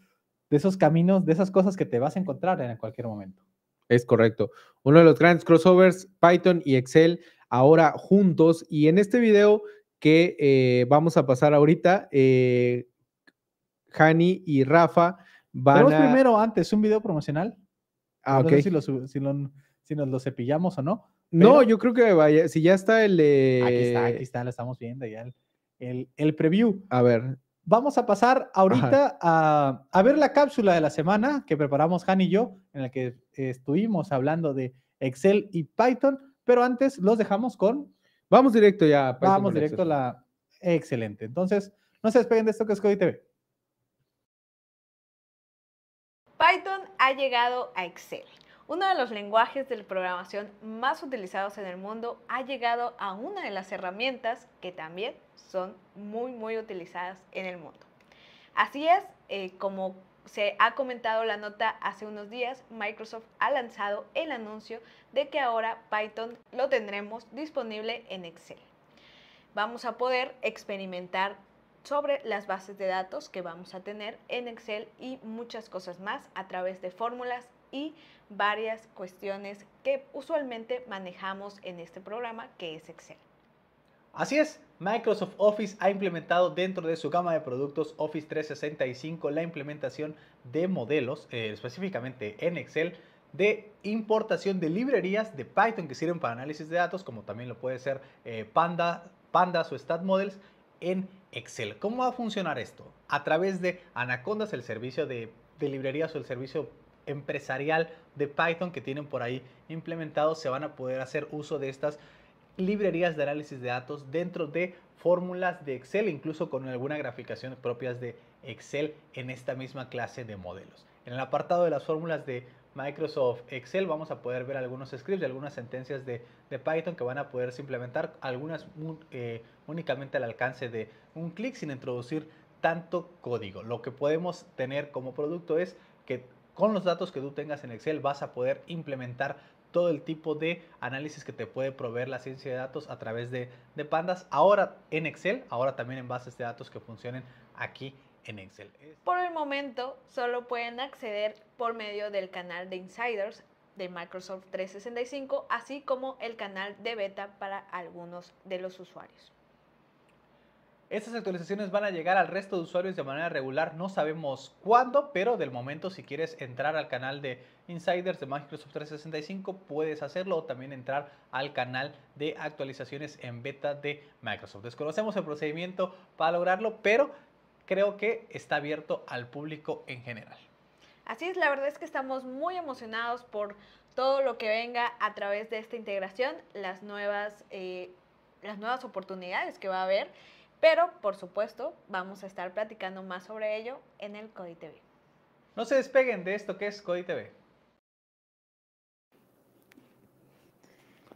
de esos caminos, de esas cosas que te vas a encontrar en cualquier momento. Es correcto. Uno de los grandes crossovers, Python y Excel, ahora juntos. Y en este video que eh, vamos a pasar ahorita, eh, Hani y Rafa van Pero primero, antes, un video promocional. Ah, si, nos lo cepillamos o no. No, yo creo que vaya, si ya está el... Aquí está, aquí está, lo estamos viendo ya. El, el preview. A ver, Vamos a pasar ahorita a, ver la cápsula de la semana que preparamos Han y yo, en la que estuvimos hablando de Excel y Python, pero antes los dejamos con... Vamos directo ya. Vamos directo a la... Excelente. Entonces, no se despeguen de esto que es Cody TV. Python ha llegado a Excel uno de los lenguajes de programación más utilizados en el mundo ha llegado a una de las herramientas que también son muy, muy utilizadas en el mundo. Así es, eh, como se ha comentado la nota hace unos días, Microsoft ha lanzado el anuncio de que ahora Python lo tendremos disponible en Excel. Vamos a poder experimentar sobre las bases de datos que vamos a tener en Excel y muchas cosas más a través de fórmulas y varias cuestiones que usualmente manejamos en este programa que es Excel. Así es, Microsoft Office ha implementado dentro de su gama de productos Office 365 la implementación de modelos, eh, específicamente en Excel, de importación de librerías de Python que sirven para análisis de datos, como también lo puede ser eh, Panda, Pandas o StatModels en Excel. ¿Cómo va a funcionar esto? A través de Anacondas, el servicio de, de librerías o el servicio empresarial de Python que tienen por ahí implementados, se van a poder hacer uso de estas librerías de análisis de datos dentro de fórmulas de Excel, incluso con alguna graficación propias de Excel en esta misma clase de modelos. En el apartado de las fórmulas de Microsoft Excel vamos a poder ver algunos scripts, y algunas sentencias de, Python que van a poderse implementar, algunas eh, únicamente al alcance de un clic sin introducir tanto código. Lo que podemos tener como producto es que con los datos que tú tengas en Excel vas a poder implementar todo el tipo de análisis que te puede proveer la ciencia de datos a través de, pandas, ahora en Excel, ahora también en bases de datos que funcionen aquí en Excel. Por el momento, solo pueden acceder por medio del canal de Insiders de Microsoft 365, así como el canal de beta para algunos de los usuarios. Estas actualizaciones van a llegar al resto de usuarios de manera regular, no sabemos cuándo, pero del momento si quieres entrar al canal de Insiders de Microsoft 365 puedes hacerlo o también entrar al canal de actualizaciones en beta de Microsoft. Desconocemos el procedimiento para lograrlo, pero creo que está abierto al público en general. Así es, la verdad es que estamos muy emocionados por todo lo que venga a través de esta integración, las nuevas, eh, las nuevas oportunidades que va a haber pero, por supuesto, vamos a estar platicando más sobre ello en el CODI TV. No se despeguen de esto que es CODI TV.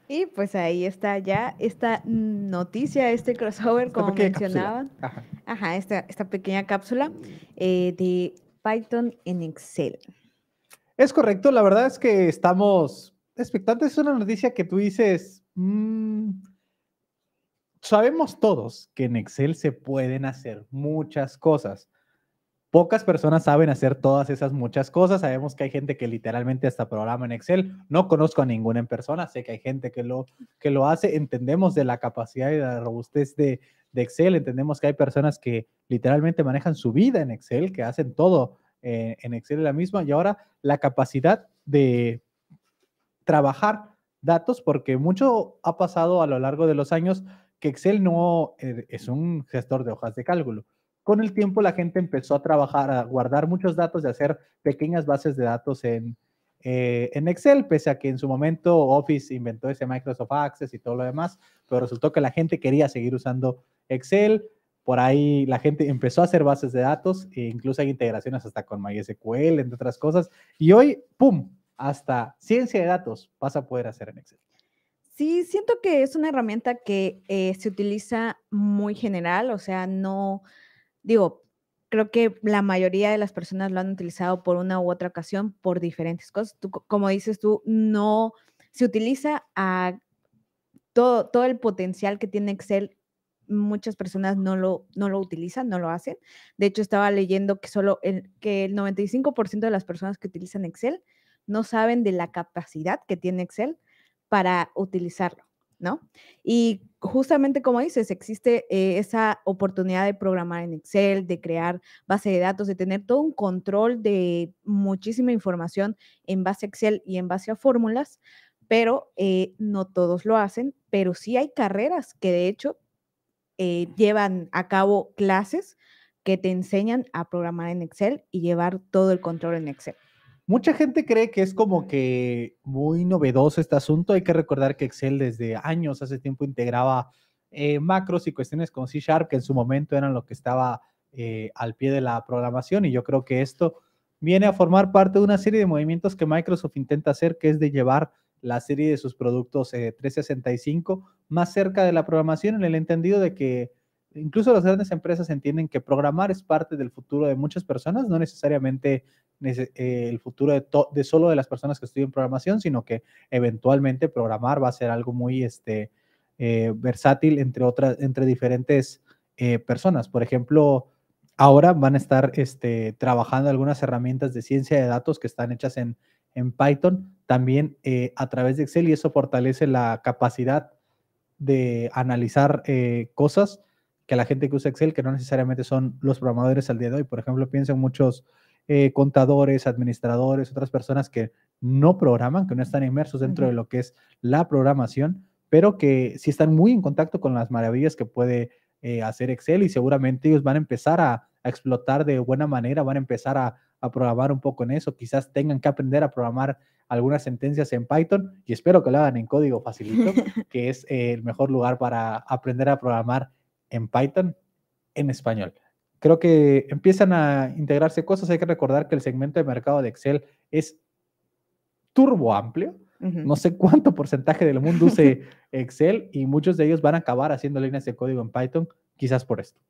Y pues ahí está ya esta noticia, este crossover, como mencionaban. Ajá. esta, pequeña cápsula eh, de Python en Excel. Es correcto, la verdad es que estamos expectantes. Es una noticia que tú dices, mm, sabemos todos que en Excel se pueden hacer muchas cosas. Pocas personas saben hacer todas esas muchas cosas. Sabemos que hay gente que literalmente hasta programa en Excel. No conozco a ninguna en persona. Sé que hay gente que lo, que lo hace. Entendemos de la capacidad y la robustez de, Excel. Entendemos que hay personas que literalmente manejan su vida en Excel, que hacen todo eh, en Excel la misma. Y ahora la capacidad de trabajar datos, porque mucho ha pasado a lo largo de los años Excel no eh, es un gestor de hojas de cálculo. Con el tiempo la gente empezó a trabajar, a guardar muchos datos y a hacer pequeñas bases de datos en, eh, en Excel, pese a que en su momento Office inventó ese Microsoft Access y todo lo demás, pero resultó que la gente quería seguir usando Excel. Por ahí la gente empezó a hacer bases de datos, e incluso hay integraciones hasta con MySQL, entre otras cosas. Y hoy, ¡pum! Hasta ciencia de datos vas a poder hacer en Excel. Sí, siento que es una herramienta que eh, se utiliza muy general, o sea, no, digo, creo que la mayoría de las personas lo han utilizado por una u otra ocasión por diferentes cosas. como dices tú, no se utiliza a todo, todo el potencial que tiene Excel. Muchas personas no lo, no lo utilizan, no lo hacen. De hecho, estaba leyendo que solo el, que el 95% de las personas que utilizan Excel no saben de la capacidad que tiene Excel para utilizarlo, ¿no? Y justamente como dices, existe eh, esa oportunidad de programar en Excel, de crear base de datos, de tener todo un control de muchísima información en base a Excel y en base a fórmulas, pero eh, no todos lo hacen, pero sí hay carreras que de hecho eh, llevan a cabo clases que te enseñan a programar en Excel y llevar todo el control en Excel. Mucha gente cree que es como que muy novedoso este asunto. Hay que recordar que Excel desde años, hace tiempo, integraba eh, macros y cuestiones con C Sharp, que en su momento eran lo que estaba eh, al pie de la programación. Y yo creo que esto viene a formar parte de una serie de movimientos que Microsoft intenta hacer, que es de llevar la serie de sus productos 365 eh, más cerca de la programación, en el entendido de que incluso las grandes empresas entienden que programar es parte del futuro de muchas personas, no necesariamente eh, el futuro de, solo de las personas que estudian programación, sino que eventualmente programar va a ser algo muy este, eh, versátil entre, otras, entre diferentes eh, personas. Por ejemplo, ahora van a estar este, trabajando algunas herramientas de ciencia de datos que están hechas en, Python, también a través de Excel, y eso fortalece la capacidad de analizar cosas que la gente que usa Excel, que no necesariamente son los programadores al día de hoy. Por ejemplo, piensan muchos eh, contadores, administradores, otras personas que no programan, que no están inmersos dentro de lo que es la programación, pero que sí están muy en contacto con las maravillas que puede eh, hacer Excel y seguramente ellos van a empezar a, explotar de buena manera, van a empezar a, programar un poco en eso. Quizás tengan que aprender a programar algunas sentencias en Python y espero que lo hagan en código facilito, que es eh, el mejor lugar para aprender a programar en Python en español. Creo que empiezan a integrarse cosas. Hay que recordar que el segmento de mercado de Excel es turbo amplio. No sé cuánto porcentaje del mundo use Excel y muchos de ellos van a acabar haciendo líneas de código en Python, quizás por esto.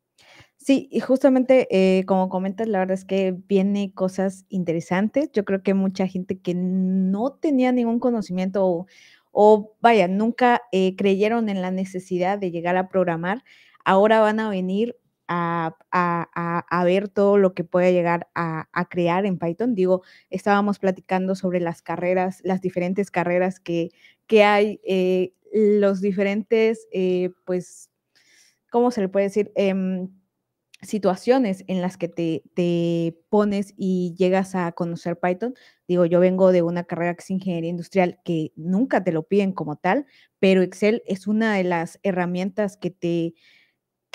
Sí, y justamente eh, como comentas, la verdad es que viene cosas interesantes. Yo creo que mucha gente que no tenía ningún conocimiento o, vaya, nunca eh, creyeron en la necesidad de llegar a programar, ahora van a venir a, ver todo lo que puede llegar a, crear en Python. Digo, estábamos platicando sobre las carreras, las diferentes carreras que, que hay, eh, los diferentes, eh, pues, ¿cómo se le puede decir? Em, situaciones en las que te, te, pones y llegas a conocer Python. Digo, yo vengo de una carrera que es ingeniería industrial que nunca te lo piden como tal, pero Excel es una de las herramientas que te,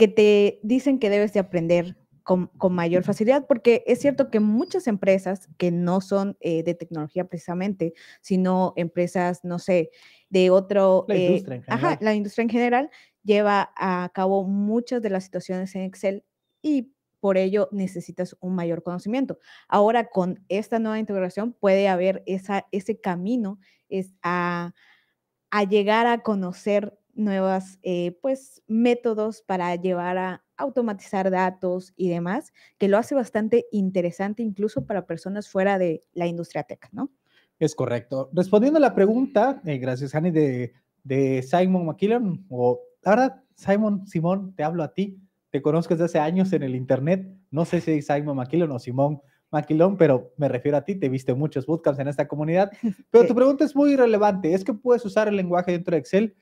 que te dicen que debes de aprender con, mayor facilidad, porque es cierto que muchas empresas que no son eh, de tecnología precisamente, sino empresas, no sé, de otro... La eh, industria en general. Ajá, la industria en general lleva a cabo muchas de las situaciones en Excel y por ello necesitas un mayor conocimiento. Ahora con esta nueva integración puede haber esa, ese camino es a, a llegar a conocer nuevas, eh, pues, métodos para llevar a automatizar datos y demás, que lo hace bastante interesante incluso para personas fuera de la industria tech, ¿no? Es correcto. Respondiendo a la pregunta, eh, gracias, Hani, de, de Simon McKillen, o ahora Simon, Simón, te hablo a ti, te conozco desde hace años en el Internet, no sé si es Simon McKillen o Simón Maquilón, pero me refiero a ti, te viste muchos bootcamps en esta comunidad. Pero tu pregunta es muy relevante, es que puedes usar el lenguaje dentro de Excel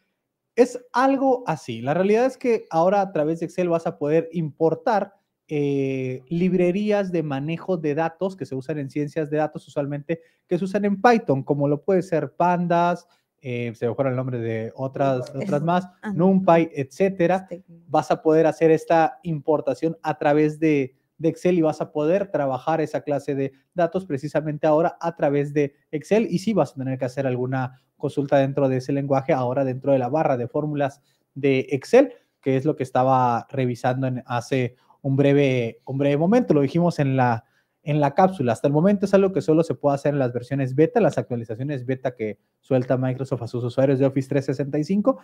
es algo así. La realidad es que ahora a través de Excel vas a poder importar eh, librerías de manejo de datos que se usan en ciencias de datos usualmente, que se usan en Python, como lo puede ser Pandas, eh, se me el nombre de otras, otras más, NumPy, etcétera. Este, vas a poder hacer esta importación a través de, de Excel y vas a poder trabajar esa clase de datos precisamente ahora a través de Excel y sí vas a tener que hacer alguna consulta dentro de ese lenguaje, ahora dentro de la barra de fórmulas de Excel, que es lo que estaba revisando en hace un breve, un breve momento, lo dijimos en la en la cápsula. Hasta el momento es algo que solo se puede hacer en las versiones beta, las actualizaciones beta que suelta Microsoft a sus usuarios de Office 365.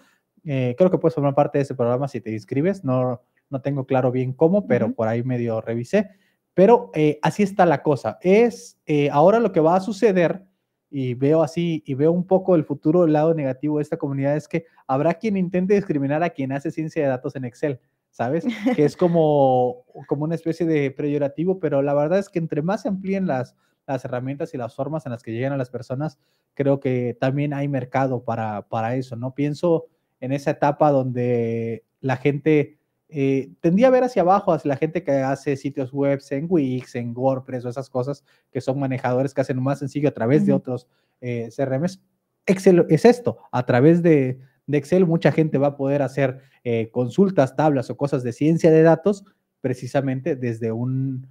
Eh, creo que puedes formar parte de ese programa si te inscribes. No, no tengo claro bien cómo, pero por ahí medio revisé. Pero eh, así está la cosa. Es eh, ahora lo que va a suceder y veo así y veo un poco el futuro lado negativo de esta comunidad es que habrá quien intente discriminar a quien hace ciencia de datos en Excel. ¿sabes? Que es como, como una especie de preyorativo pero la verdad es que entre más se amplíen las, las herramientas y las formas en las que llegan a las personas, creo que también hay mercado para, para eso, ¿no? Pienso en esa etapa donde la gente eh, tendía a ver hacia abajo, hacia la gente que hace sitios web en Wix, en WordPress o esas cosas que son manejadores que hacen más sencillo a través de otros eh, CRMs. Excel es esto, a través de, de Excel, mucha gente va a poder hacer eh, consultas, tablas o cosas de ciencia de datos precisamente desde un,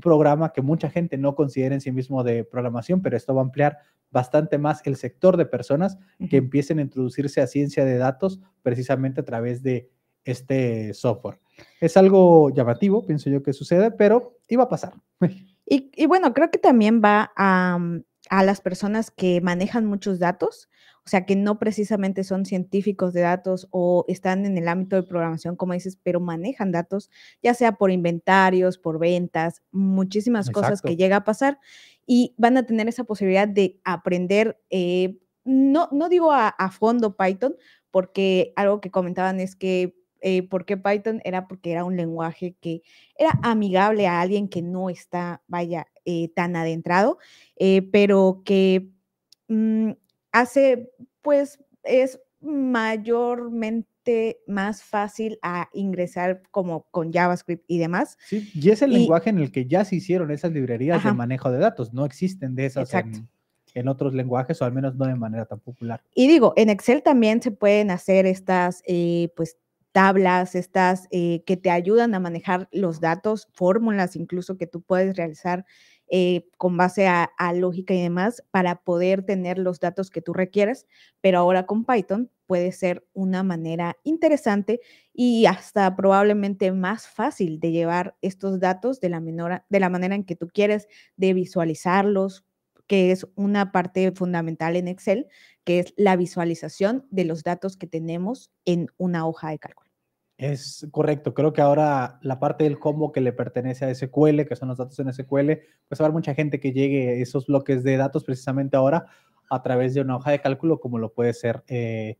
programa que mucha gente no considera en sí mismo de programación, pero esto va a ampliar bastante más el sector de personas que empiecen a introducirse a ciencia de datos precisamente a través de este software. Es algo llamativo, pienso yo que sucede, pero iba a pasar. Y, bueno, creo que también va a, a, las personas que manejan muchos datos, o sea, que no precisamente son científicos de datos o están en el ámbito de programación, como dices, pero manejan datos, ya sea por inventarios, por ventas, muchísimas cosas que llega a pasar y van a tener esa posibilidad de aprender, eh, no, no digo a, fondo Python, porque algo que comentaban es que... Eh, ¿Por qué Python? Era porque era un lenguaje que era amigable a alguien que no está, vaya, eh, tan adentrado, eh, pero que mm, hace pues es mayormente más fácil a ingresar como con JavaScript y demás. Sí, y es el lenguaje en el que ya se hicieron esas librerías de manejo de datos, no existen de esas en, otros lenguajes o al menos no de manera tan popular. Y digo, en Excel también se pueden hacer estas eh, pues tablas, estas eh, que te ayudan a manejar los datos, fórmulas incluso que tú puedes realizar eh, con base a, lógica y demás para poder tener los datos que tú requieres, pero ahora con Python puede ser una manera interesante y hasta probablemente más fácil de llevar estos datos de la, de la manera en que tú quieres, de visualizarlos, que es una parte fundamental en Excel, que es la visualización de los datos que tenemos en una hoja de cálculo. Es correcto, creo que ahora la parte del combo que le pertenece a SQL, que son los datos en SQL, pues va a haber mucha gente que llegue esos bloques de datos precisamente ahora a través de una hoja de cálculo como lo puede ser eh,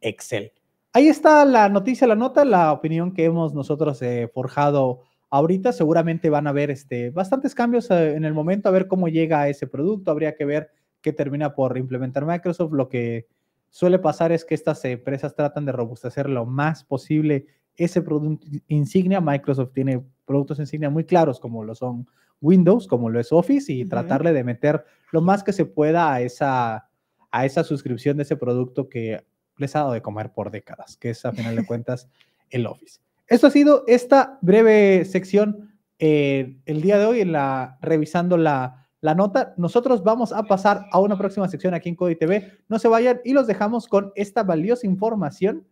Excel. Ahí está la noticia, la nota, la opinión que hemos nosotros eh, forjado ahorita. Seguramente van a haber este, bastantes cambios eh, en el momento, a ver cómo llega a ese producto, habría que ver qué termina por implementar Microsoft, lo que suele pasar es que estas empresas tratan de robustecer lo más posible ese producto insignia. Microsoft tiene productos insignia muy claros como lo son Windows, como lo es Office, y tratarle de meter lo más que se pueda a esa, a esa suscripción de ese producto que les ha dado de comer por décadas, que es a final de cuentas el Office. Esto ha sido esta breve sección eh, el día de hoy en la revisando la la nota. Nosotros vamos a pasar a una próxima sección aquí en Cody TV. No se vayan y los dejamos con esta valiosa información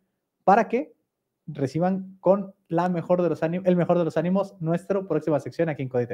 para que reciban con la mejor de los el mejor de los ánimos nuestra próxima sección aquí en Cody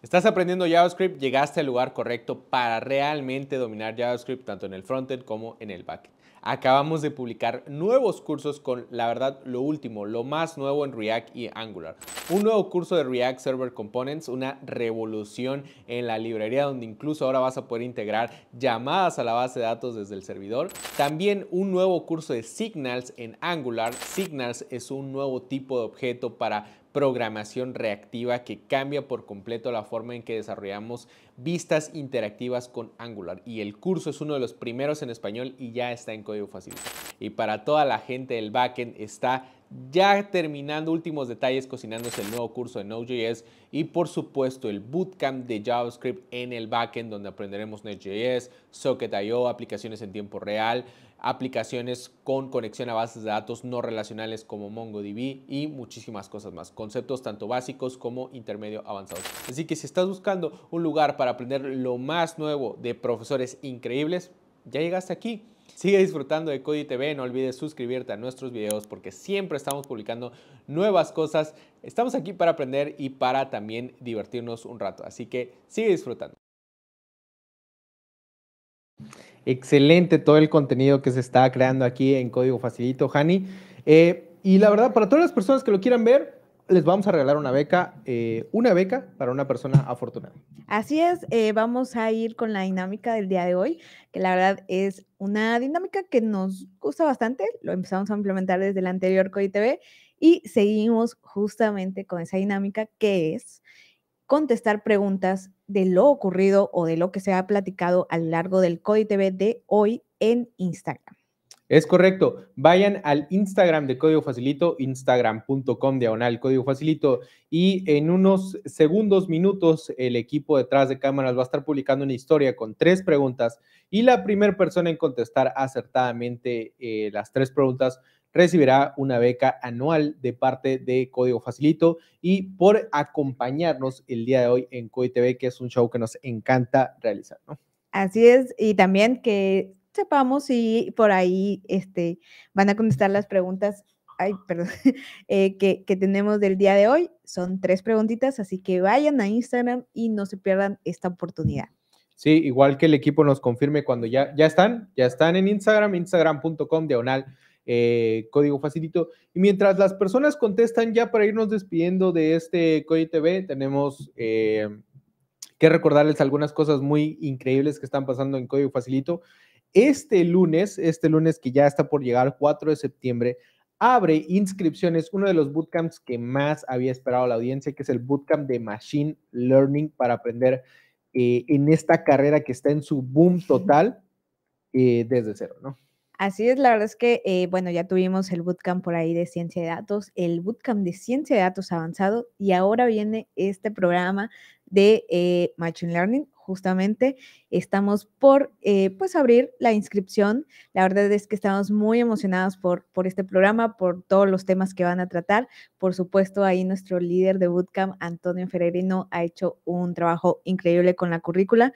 ¿Estás aprendiendo JavaScript? Llegaste al lugar correcto para realmente dominar JavaScript tanto en el frontend como en el backend acabamos de publicar nuevos cursos con, la verdad, lo último, lo más nuevo en React y Angular. Un nuevo curso de React Server Components, una revolución en la librería donde incluso ahora vas a poder integrar llamadas a la base de datos desde el servidor. También un nuevo curso de Signals en Angular. Signals es un nuevo tipo de objeto para programación reactiva que cambia por completo la forma en que desarrollamos vistas interactivas con Angular. Y el curso es uno de los primeros en español y ya está en código fácil. Y para toda la gente del backend está ya terminando últimos detalles, cocinándose el nuevo curso de Node.js y por supuesto el bootcamp de JavaScript en el backend donde aprenderemos Node.js, Socket.io, aplicaciones en tiempo real, aplicaciones con conexión a bases de datos no relacionales como MongoDB y muchísimas cosas más. Conceptos tanto básicos como intermedio avanzados. Así que si estás buscando un lugar para aprender lo más nuevo de profesores increíbles, ya llegaste aquí. Sigue disfrutando de Cody TV, no olvides suscribirte a nuestros videos porque siempre estamos publicando nuevas cosas. Estamos aquí para aprender y para también divertirnos un rato, así que sigue disfrutando. Excelente todo el contenido que se está creando aquí en Código Facilito, Hani. Eh, y la verdad, para todas las personas que lo quieran ver, les vamos a regalar una beca, eh, una beca para una persona afortunada. Así es, eh, vamos a ir con la dinámica del día de hoy, que la verdad es una dinámica que nos gusta bastante, lo empezamos a implementar desde el anterior Código y seguimos justamente con esa dinámica que es contestar preguntas de lo ocurrido o de lo que se ha platicado a lo largo del Código TV de hoy en Instagram. Es correcto. Vayan al Instagram de Código Facilito, instagram.com diagonal Código Facilito, y en unos segundos, minutos, el equipo detrás de cámaras va a estar publicando una historia con tres preguntas y la primera persona en contestar acertadamente eh, las tres preguntas recibirá una beca anual de parte de Código Facilito y por acompañarnos el día de hoy en Código TV, que es un show que nos encanta realizar. Así es, y también que sepamos si por ahí este, van a contestar las preguntas eh, que, tenemos del día de hoy. Son tres preguntitas, así que vayan a Instagram y no se pierdan esta oportunidad. Sí, igual que el equipo nos confirme cuando ya, ya están, ya están en Instagram, instagram.com diagonal eh, código facilito. Y mientras las personas contestan, ya para irnos despidiendo de este Código TV, tenemos eh, que recordarles algunas cosas muy increíbles que están pasando en Código Facilito. Este lunes, este lunes que ya está por llegar, 4 de septiembre, abre inscripciones, uno de los bootcamps que más había esperado la audiencia, que es el bootcamp de Machine Learning para aprender eh, en esta carrera que está en su boom total desde cero, ¿no? Así es, la verdad es que, eh, bueno, ya tuvimos el bootcamp por ahí de ciencia de datos, el bootcamp de ciencia de datos avanzado y ahora viene este programa de eh, Machine Learning. Justamente estamos por, eh, pues, abrir la inscripción. La verdad es que estamos muy emocionados por, por este programa, por todos los temas que van a tratar. Por supuesto, ahí nuestro líder de Bootcamp, Antonio Ferrerino, ha hecho un trabajo increíble con la currícula.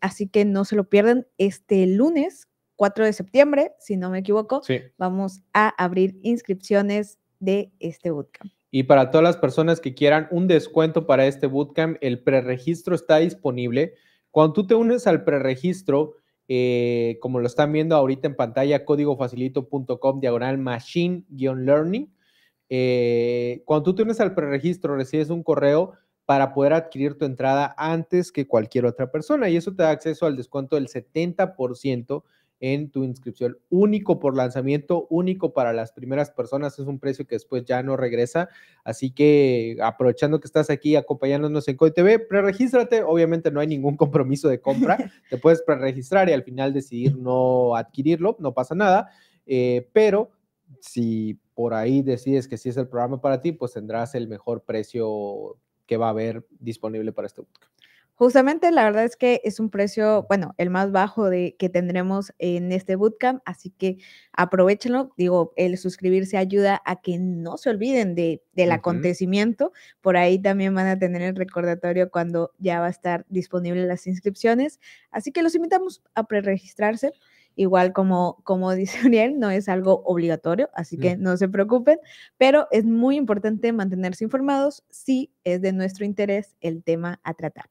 así que no se lo pierdan este lunes 4 de septiembre, si no me equivoco, vamos a abrir inscripciones de este bootcamp. Y para todas las personas que quieran un descuento para este bootcamp, el preregistro está disponible. Cuando tú te unes al preregistro, eh, como lo están viendo ahorita en pantalla, códigofacilito.com diagonal machine-learning. Eh, cuando tú te unes al preregistro, recibes un correo para poder adquirir tu entrada antes que cualquier otra persona y eso te da acceso al descuento del 70% en tu inscripción. Único por lanzamiento, único para las primeras personas. Es un precio que después ya no regresa. Así que aprovechando que estás aquí acompañándonos en COITV, preregístrate. Obviamente no hay ningún compromiso de compra. Te puedes preregistrar y al final decidir no adquirirlo. No pasa nada. Eh, pero si por ahí decides que sí es el programa para ti, pues tendrás el mejor precio que va a haber disponible para este bootcamp. Justamente la verdad es que es un precio, bueno, el más bajo de, que tendremos en este bootcamp, así que aprovechenlo. Digo, el suscribirse ayuda a que no se olviden de, del acontecimiento. Por ahí también van a tener el recordatorio cuando ya va a estar disponible las inscripciones. Así que los invitamos a preregistrarse. Igual como, como dice Uriel, no es algo obligatorio, así mm. que no se preocupen, pero es muy importante mantenerse informados si es de nuestro interés el tema a tratar.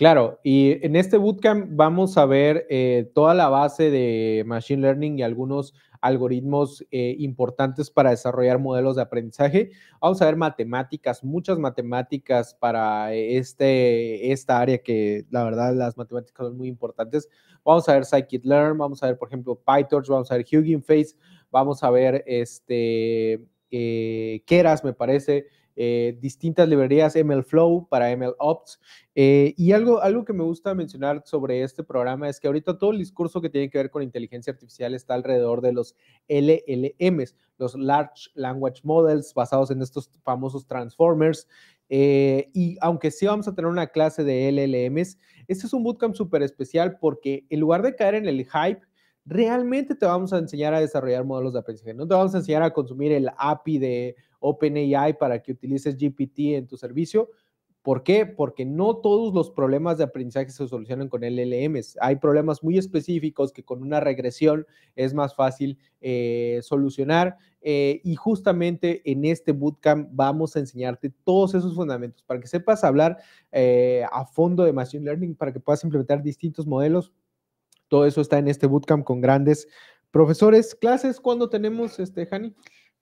Claro, y en este bootcamp vamos a ver eh, toda la base de Machine Learning y algunos algoritmos eh, importantes para desarrollar modelos de aprendizaje. Vamos a ver matemáticas, muchas matemáticas para este, esta área que la verdad las matemáticas son muy importantes. Vamos a ver scikit-learn, vamos a ver por ejemplo PyTorch, vamos a ver Hugging Face, vamos a ver este, eh, Keras me parece, eh, distintas librerías ML Flow para ML Ops. Eh, y algo, algo que me gusta mencionar sobre este programa es que ahorita todo el discurso que tiene que ver con inteligencia artificial está alrededor de los LLMs, los Large Language Models basados en estos famosos Transformers. Eh, y aunque sí vamos a tener una clase de LLMs, este es un bootcamp súper especial porque en lugar de caer en el hype, realmente te vamos a enseñar a desarrollar modelos de aprendizaje. No te vamos a enseñar a consumir el API de OpenAI para que utilices GPT en tu servicio. ¿Por qué? Porque no todos los problemas de aprendizaje se solucionan con LLMs. Hay problemas muy específicos que con una regresión es más fácil eh, solucionar. Eh, y justamente en este bootcamp vamos a enseñarte todos esos fundamentos para que sepas hablar eh, a fondo de Machine Learning, para que puedas implementar distintos modelos. Todo eso está en este bootcamp con grandes profesores. ¿Clases cuándo tenemos, este, Hani?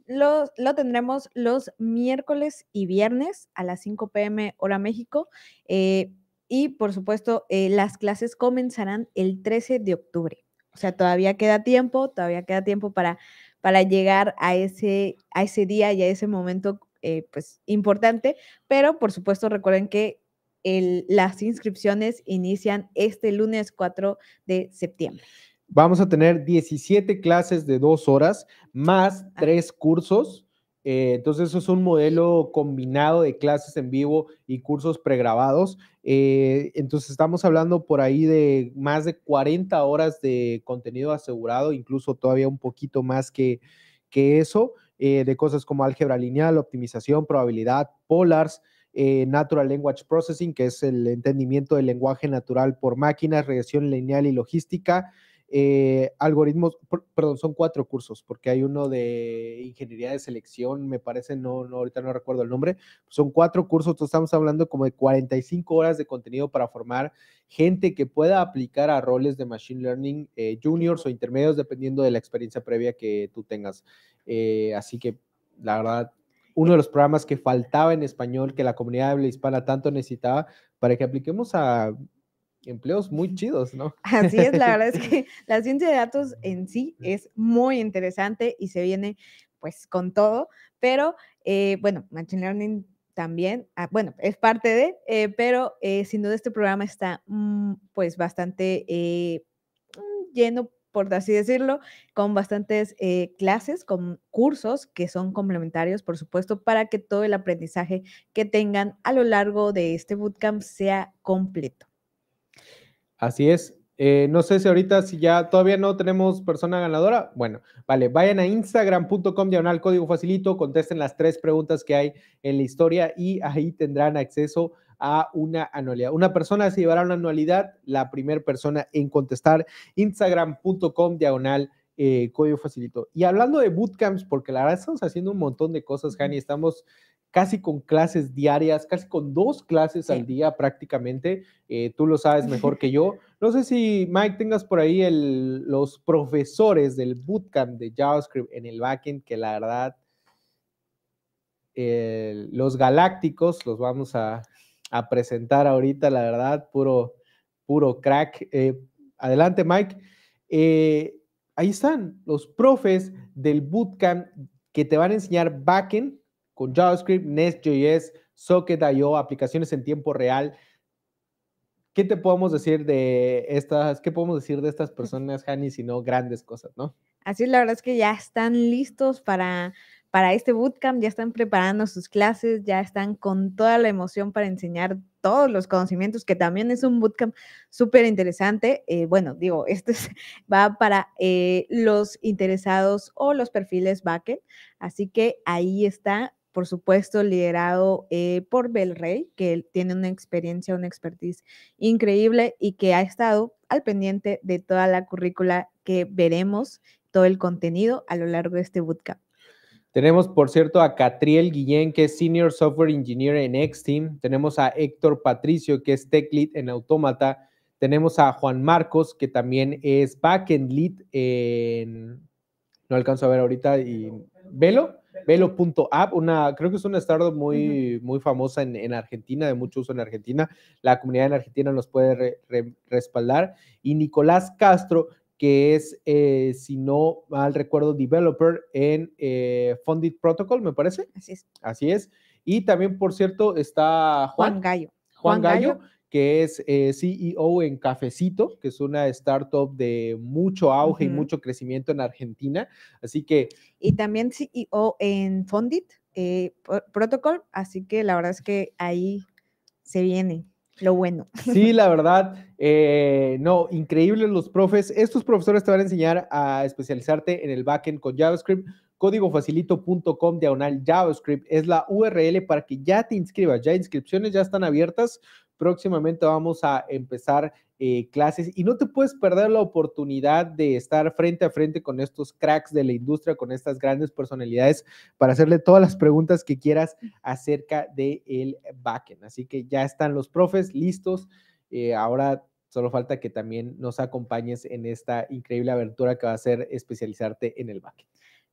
lo, tendremos los miércoles y viernes a las 5 pm hora México. Eh, y por supuesto, eh, las clases comenzarán el 13 de octubre. O sea, todavía queda tiempo, todavía queda tiempo para, para llegar a ese, a ese día y a ese momento eh, pues, importante. Pero por supuesto, recuerden que las inscripciones inician este lunes 4 de septiembre. Vamos a tener 17 clases de dos horas más ah. tres cursos. Eh, entonces, eso es un modelo combinado de clases en vivo y cursos pregrabados. Eh, entonces, estamos hablando por ahí de más de 40 horas de contenido asegurado, incluso todavía un poquito más que, que eso, eh, de cosas como álgebra lineal, optimización, probabilidad, polars. Natural Language Processing, que es el entendimiento del lenguaje natural por máquinas, regresión lineal y logística, eh, algoritmos, perdón, son cuatro cursos, porque hay uno de ingeniería de selección, me parece, no, no, ahorita no recuerdo el nombre, son cuatro cursos, estamos hablando como de 45 horas de contenido para formar gente que pueda aplicar a roles de Machine Learning eh, juniors o intermedios, dependiendo de la experiencia previa que tú tengas. Eh, así que, la verdad, uno de los programas que faltaba en español, que la comunidad de habla hispana tanto necesitaba, para que apliquemos a empleos muy chidos, ¿no? Así es, la verdad es que la ciencia de datos en sí es muy interesante y se viene pues con todo, pero eh, bueno, Machine Learning también, ah, bueno, es parte de, eh, pero eh, sin duda este programa está mm, pues bastante mm, lleno por así decirlo, con bastantes clases, con cursos que son complementarios, por supuesto, para que todo el aprendizaje que tengan a lo largo de este bootcamp sea completo. Así es. Eh, no sé si ahorita, si ya todavía no tenemos persona ganadora. Bueno, vale, vayan a instagram.com diagonal código facilito, contesten las tres preguntas que hay en la historia y ahí tendrán acceso a una anualidad. Una persona se llevará una anualidad, la primera persona en contestar instagram.com diagonal eh, código facilito. Y hablando de bootcamps, porque la verdad estamos haciendo un montón de cosas, Jani, estamos casi con clases diarias, casi con dos clases al día prácticamente. Eh, tú lo sabes mejor que yo. No sé si, Mike, tengas por ahí los profesores del bootcamp de JavaScript en el backend, que la verdad, eh, los galácticos los vamos a, a, presentar ahorita, la verdad, puro, puro crack. Eh, adelante, Mike. ahí están los profes del bootcamp que te van a enseñar backend con JavaScript, Nest.js, Socket.io, aplicaciones en tiempo real. ¿Qué te podemos decir de estas, qué podemos decir de estas personas, Hani, si no grandes cosas, no? Así es, la verdad es que ya están listos para, para este bootcamp, ya están preparando sus clases, ya están con toda la emoción para enseñar todos los conocimientos, que también es un bootcamp súper interesante. Eh, bueno, digo, este es, va para eh, los interesados o los perfiles backend, así que ahí está por supuesto liderado eh, por por Rey, que tiene una experiencia, una expertise increíble y que ha estado al pendiente de toda la currícula que veremos, todo el contenido a lo largo de este bootcamp. Tenemos, por cierto, a Catriel Guillén, que es Senior Software Engineer en Xteam. Tenemos a Héctor Patricio, que es Tech Lead en Automata. Tenemos a Juan Marcos, que también es Backend Lead en... No alcanzo a ver ahorita y Velo, Velo.app, una, creo que es una startup muy, muy famosa en, Argentina, de mucho uso en Argentina. La comunidad en Argentina nos puede respaldar. Y Nicolás Castro, que es, eh, si no mal recuerdo, developer en eh, Funded Protocol, me parece. Así es. Así es. Y también, por cierto, está Juan, Gallo. Juan, Gallo que es eh, CEO en Cafecito, que es una startup de mucho auge y mucho crecimiento en Argentina. Así que... Y también CEO en Fondit eh, Protocol, así que la verdad es que ahí se viene lo bueno. Sí, la verdad, eh, no, increíbles los profes. Estos profesores te van a enseñar a especializarte en el backend con JavaScript códigofacilito.com diagonal JavaScript es la URL para que ya te inscribas. Ya inscripciones ya están abiertas. Próximamente vamos a empezar eh, clases y no te puedes perder la oportunidad de estar frente a frente con estos cracks de la industria, con estas grandes personalidades para hacerle todas las preguntas que quieras acerca del el backend. Así que ya están los profes listos. Eh, ahora Solo falta que también nos acompañes en esta increíble aventura que va a ser especializarte en el backend.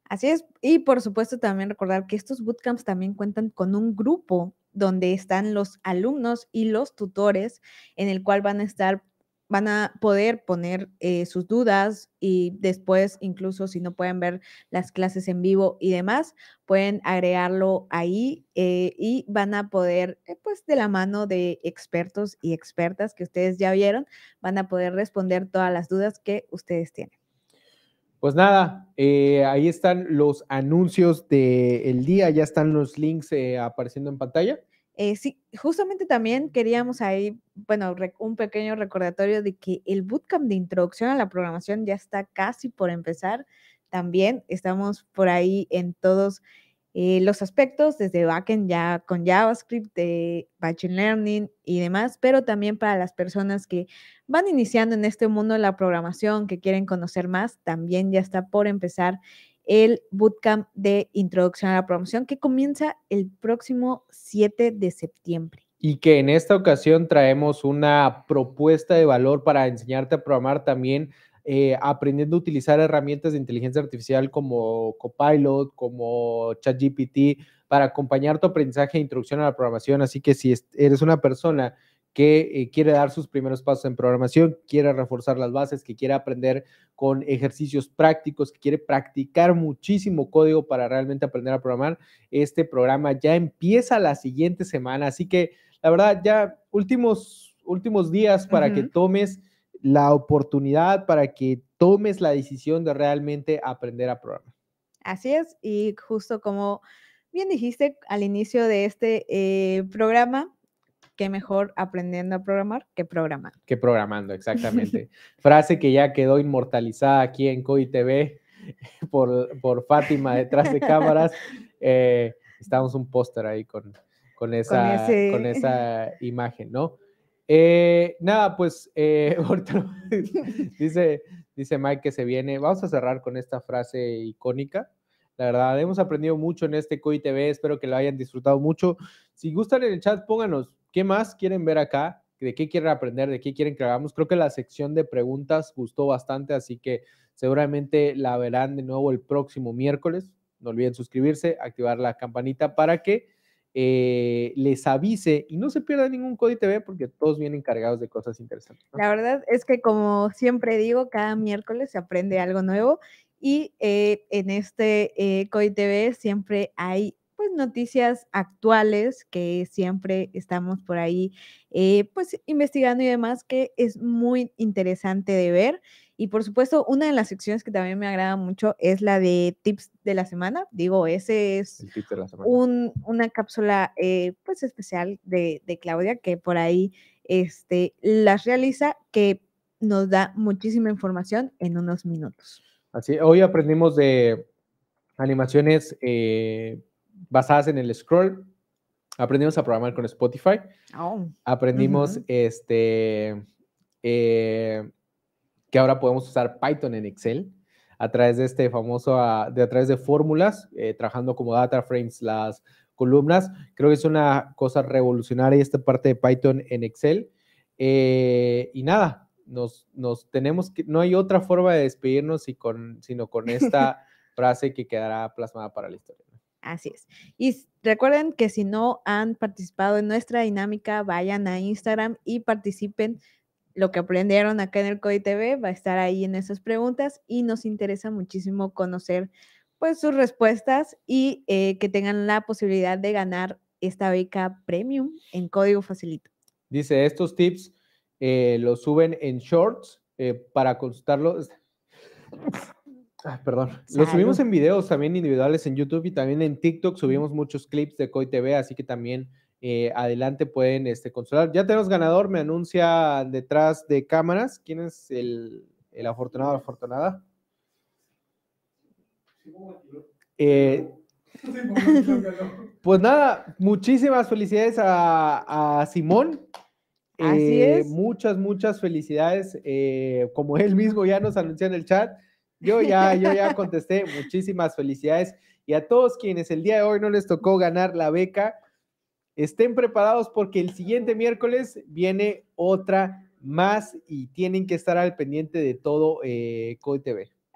Así es. Y por supuesto también recordar que estos bootcamps también cuentan con un grupo donde están los alumnos y los tutores en el cual van a estar van a poder poner eh, sus dudas y después incluso si no pueden ver las clases en vivo y demás, pueden agregarlo ahí eh, y van a poder, eh, pues de la mano de expertos y expertas que ustedes ya vieron, van a poder responder todas las dudas que ustedes tienen. Pues nada, eh, ahí están los anuncios del día, ya están los links eh, apareciendo en pantalla. Eh, sí, justamente también queríamos ahí, bueno, un pequeño recordatorio de que el bootcamp de introducción a la programación ya está casi por empezar. También estamos por ahí en todos eh, los aspectos desde backend ya con JavaScript, de Learning y demás, pero también para las personas que van iniciando en este mundo de la programación, que quieren conocer más, también ya está por empezar el bootcamp de introducción a la programación que comienza el próximo 7 de septiembre. Y que en esta ocasión traemos una propuesta de valor para enseñarte a programar también eh, aprendiendo a utilizar herramientas de inteligencia artificial como Copilot, como ChatGPT, para acompañar tu aprendizaje e introducción a la programación. Así que si eres una persona que eh, quiere dar sus primeros pasos en programación, quiere reforzar las bases, que quiere aprender con ejercicios prácticos, que quiere practicar muchísimo código para realmente aprender a programar, este programa ya empieza la siguiente semana. Así que, la verdad, ya últimos, últimos días para que tomes la oportunidad para que tomes la decisión de realmente aprender a programar. Así es, y justo como bien dijiste al inicio de este eh, programa, que mejor aprendiendo a programar que programando. Que programando, exactamente. Frase que ya quedó inmortalizada aquí en COI TV por, por Fátima detrás de cámaras. Eh, estamos un póster ahí con, con, esa, con esa imagen, ¿no? Eh, nada, pues eh, dice, dice Mike que se viene. Vamos a cerrar con esta frase icónica. La verdad, hemos aprendido mucho en este COI TV. Espero que lo hayan disfrutado mucho. Si gustan en el chat, pónganos qué más quieren ver acá, de qué quieren aprender, de qué quieren que hagamos. Creo que la sección de preguntas gustó bastante, así que seguramente la verán de nuevo el próximo miércoles. No olviden suscribirse, activar la campanita para que eh, les avise y no se pierda ningún Cody TV porque todos vienen cargados de cosas interesantes. La verdad es que como siempre digo, cada miércoles se aprende algo nuevo y eh, en este eh, TV siempre hay pues, noticias actuales que siempre estamos por ahí eh, pues investigando y demás que es muy interesante de ver. Y por supuesto, una de las secciones que también me agrada mucho es la de tips de la semana. Digo, ese es una cápsula eh, pues especial de, Claudia que por ahí este, las realiza, que nos da muchísima información en unos minutos. Así, hoy aprendimos de animaciones eh, basadas en el scroll. Aprendimos a programar con Spotify. Oh. Aprendimos este, eh, que ahora podemos usar Python en Excel a través de este famoso, de, a través de fórmulas, eh, trabajando como data frames las columnas. Creo que es una cosa revolucionaria esta parte de Python en Excel. Eh, y nada, nos, nos, tenemos que, no hay otra forma de despedirnos sino con esta frase que quedará plasmada para la historia. Así es. Y recuerden que si no han participado en nuestra dinámica, vayan a Instagram y participen. Lo que aprendieron acá en el Código TV va a estar ahí en esas preguntas y nos interesa muchísimo conocer pues sus respuestas y eh, que tengan la posibilidad de ganar esta beca premium en código facilito. Dice, estos tips eh, los suben en shorts eh, para consultarlos. Ah, perdón. Lo subimos en videos también individuales en YouTube y también en TikTok subimos muchos clips de Koi TV, así que también eh, adelante pueden este, consolar. Ya tenemos ganador, me anuncia detrás de cámaras. ¿Quién es el, afortunado o afortunada? Eh, pues nada, muchísimas felicidades a, Simón. Así eh, es. Muchas, muchas felicidades. como él mismo ya nos anunció en el chat, yo ya, yo ya contesté. Muchísimas felicidades. Y a todos quienes el día de hoy no les tocó ganar la beca, estén preparados porque el siguiente miércoles viene otra más y tienen que estar al pendiente de todo eh,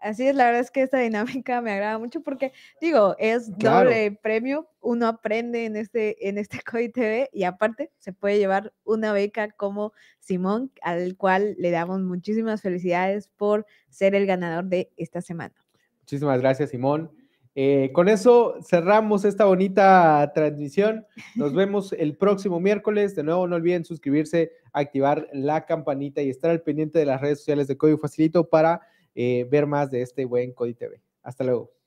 Así es, la verdad es que esta dinámica me agrada mucho porque, digo, es doble premio, uno aprende en este, en este COI TV y aparte se puede llevar una beca como Simón, al cual le damos muchísimas felicidades por ser el ganador de esta semana. Muchísimas gracias, Simón. Eh, con eso cerramos esta bonita transmisión. Nos vemos el próximo miércoles. De nuevo, no olviden suscribirse, activar la campanita y estar al pendiente de las redes sociales de Código Facilito para eh, ver más de este buen Cody TV. Hasta luego.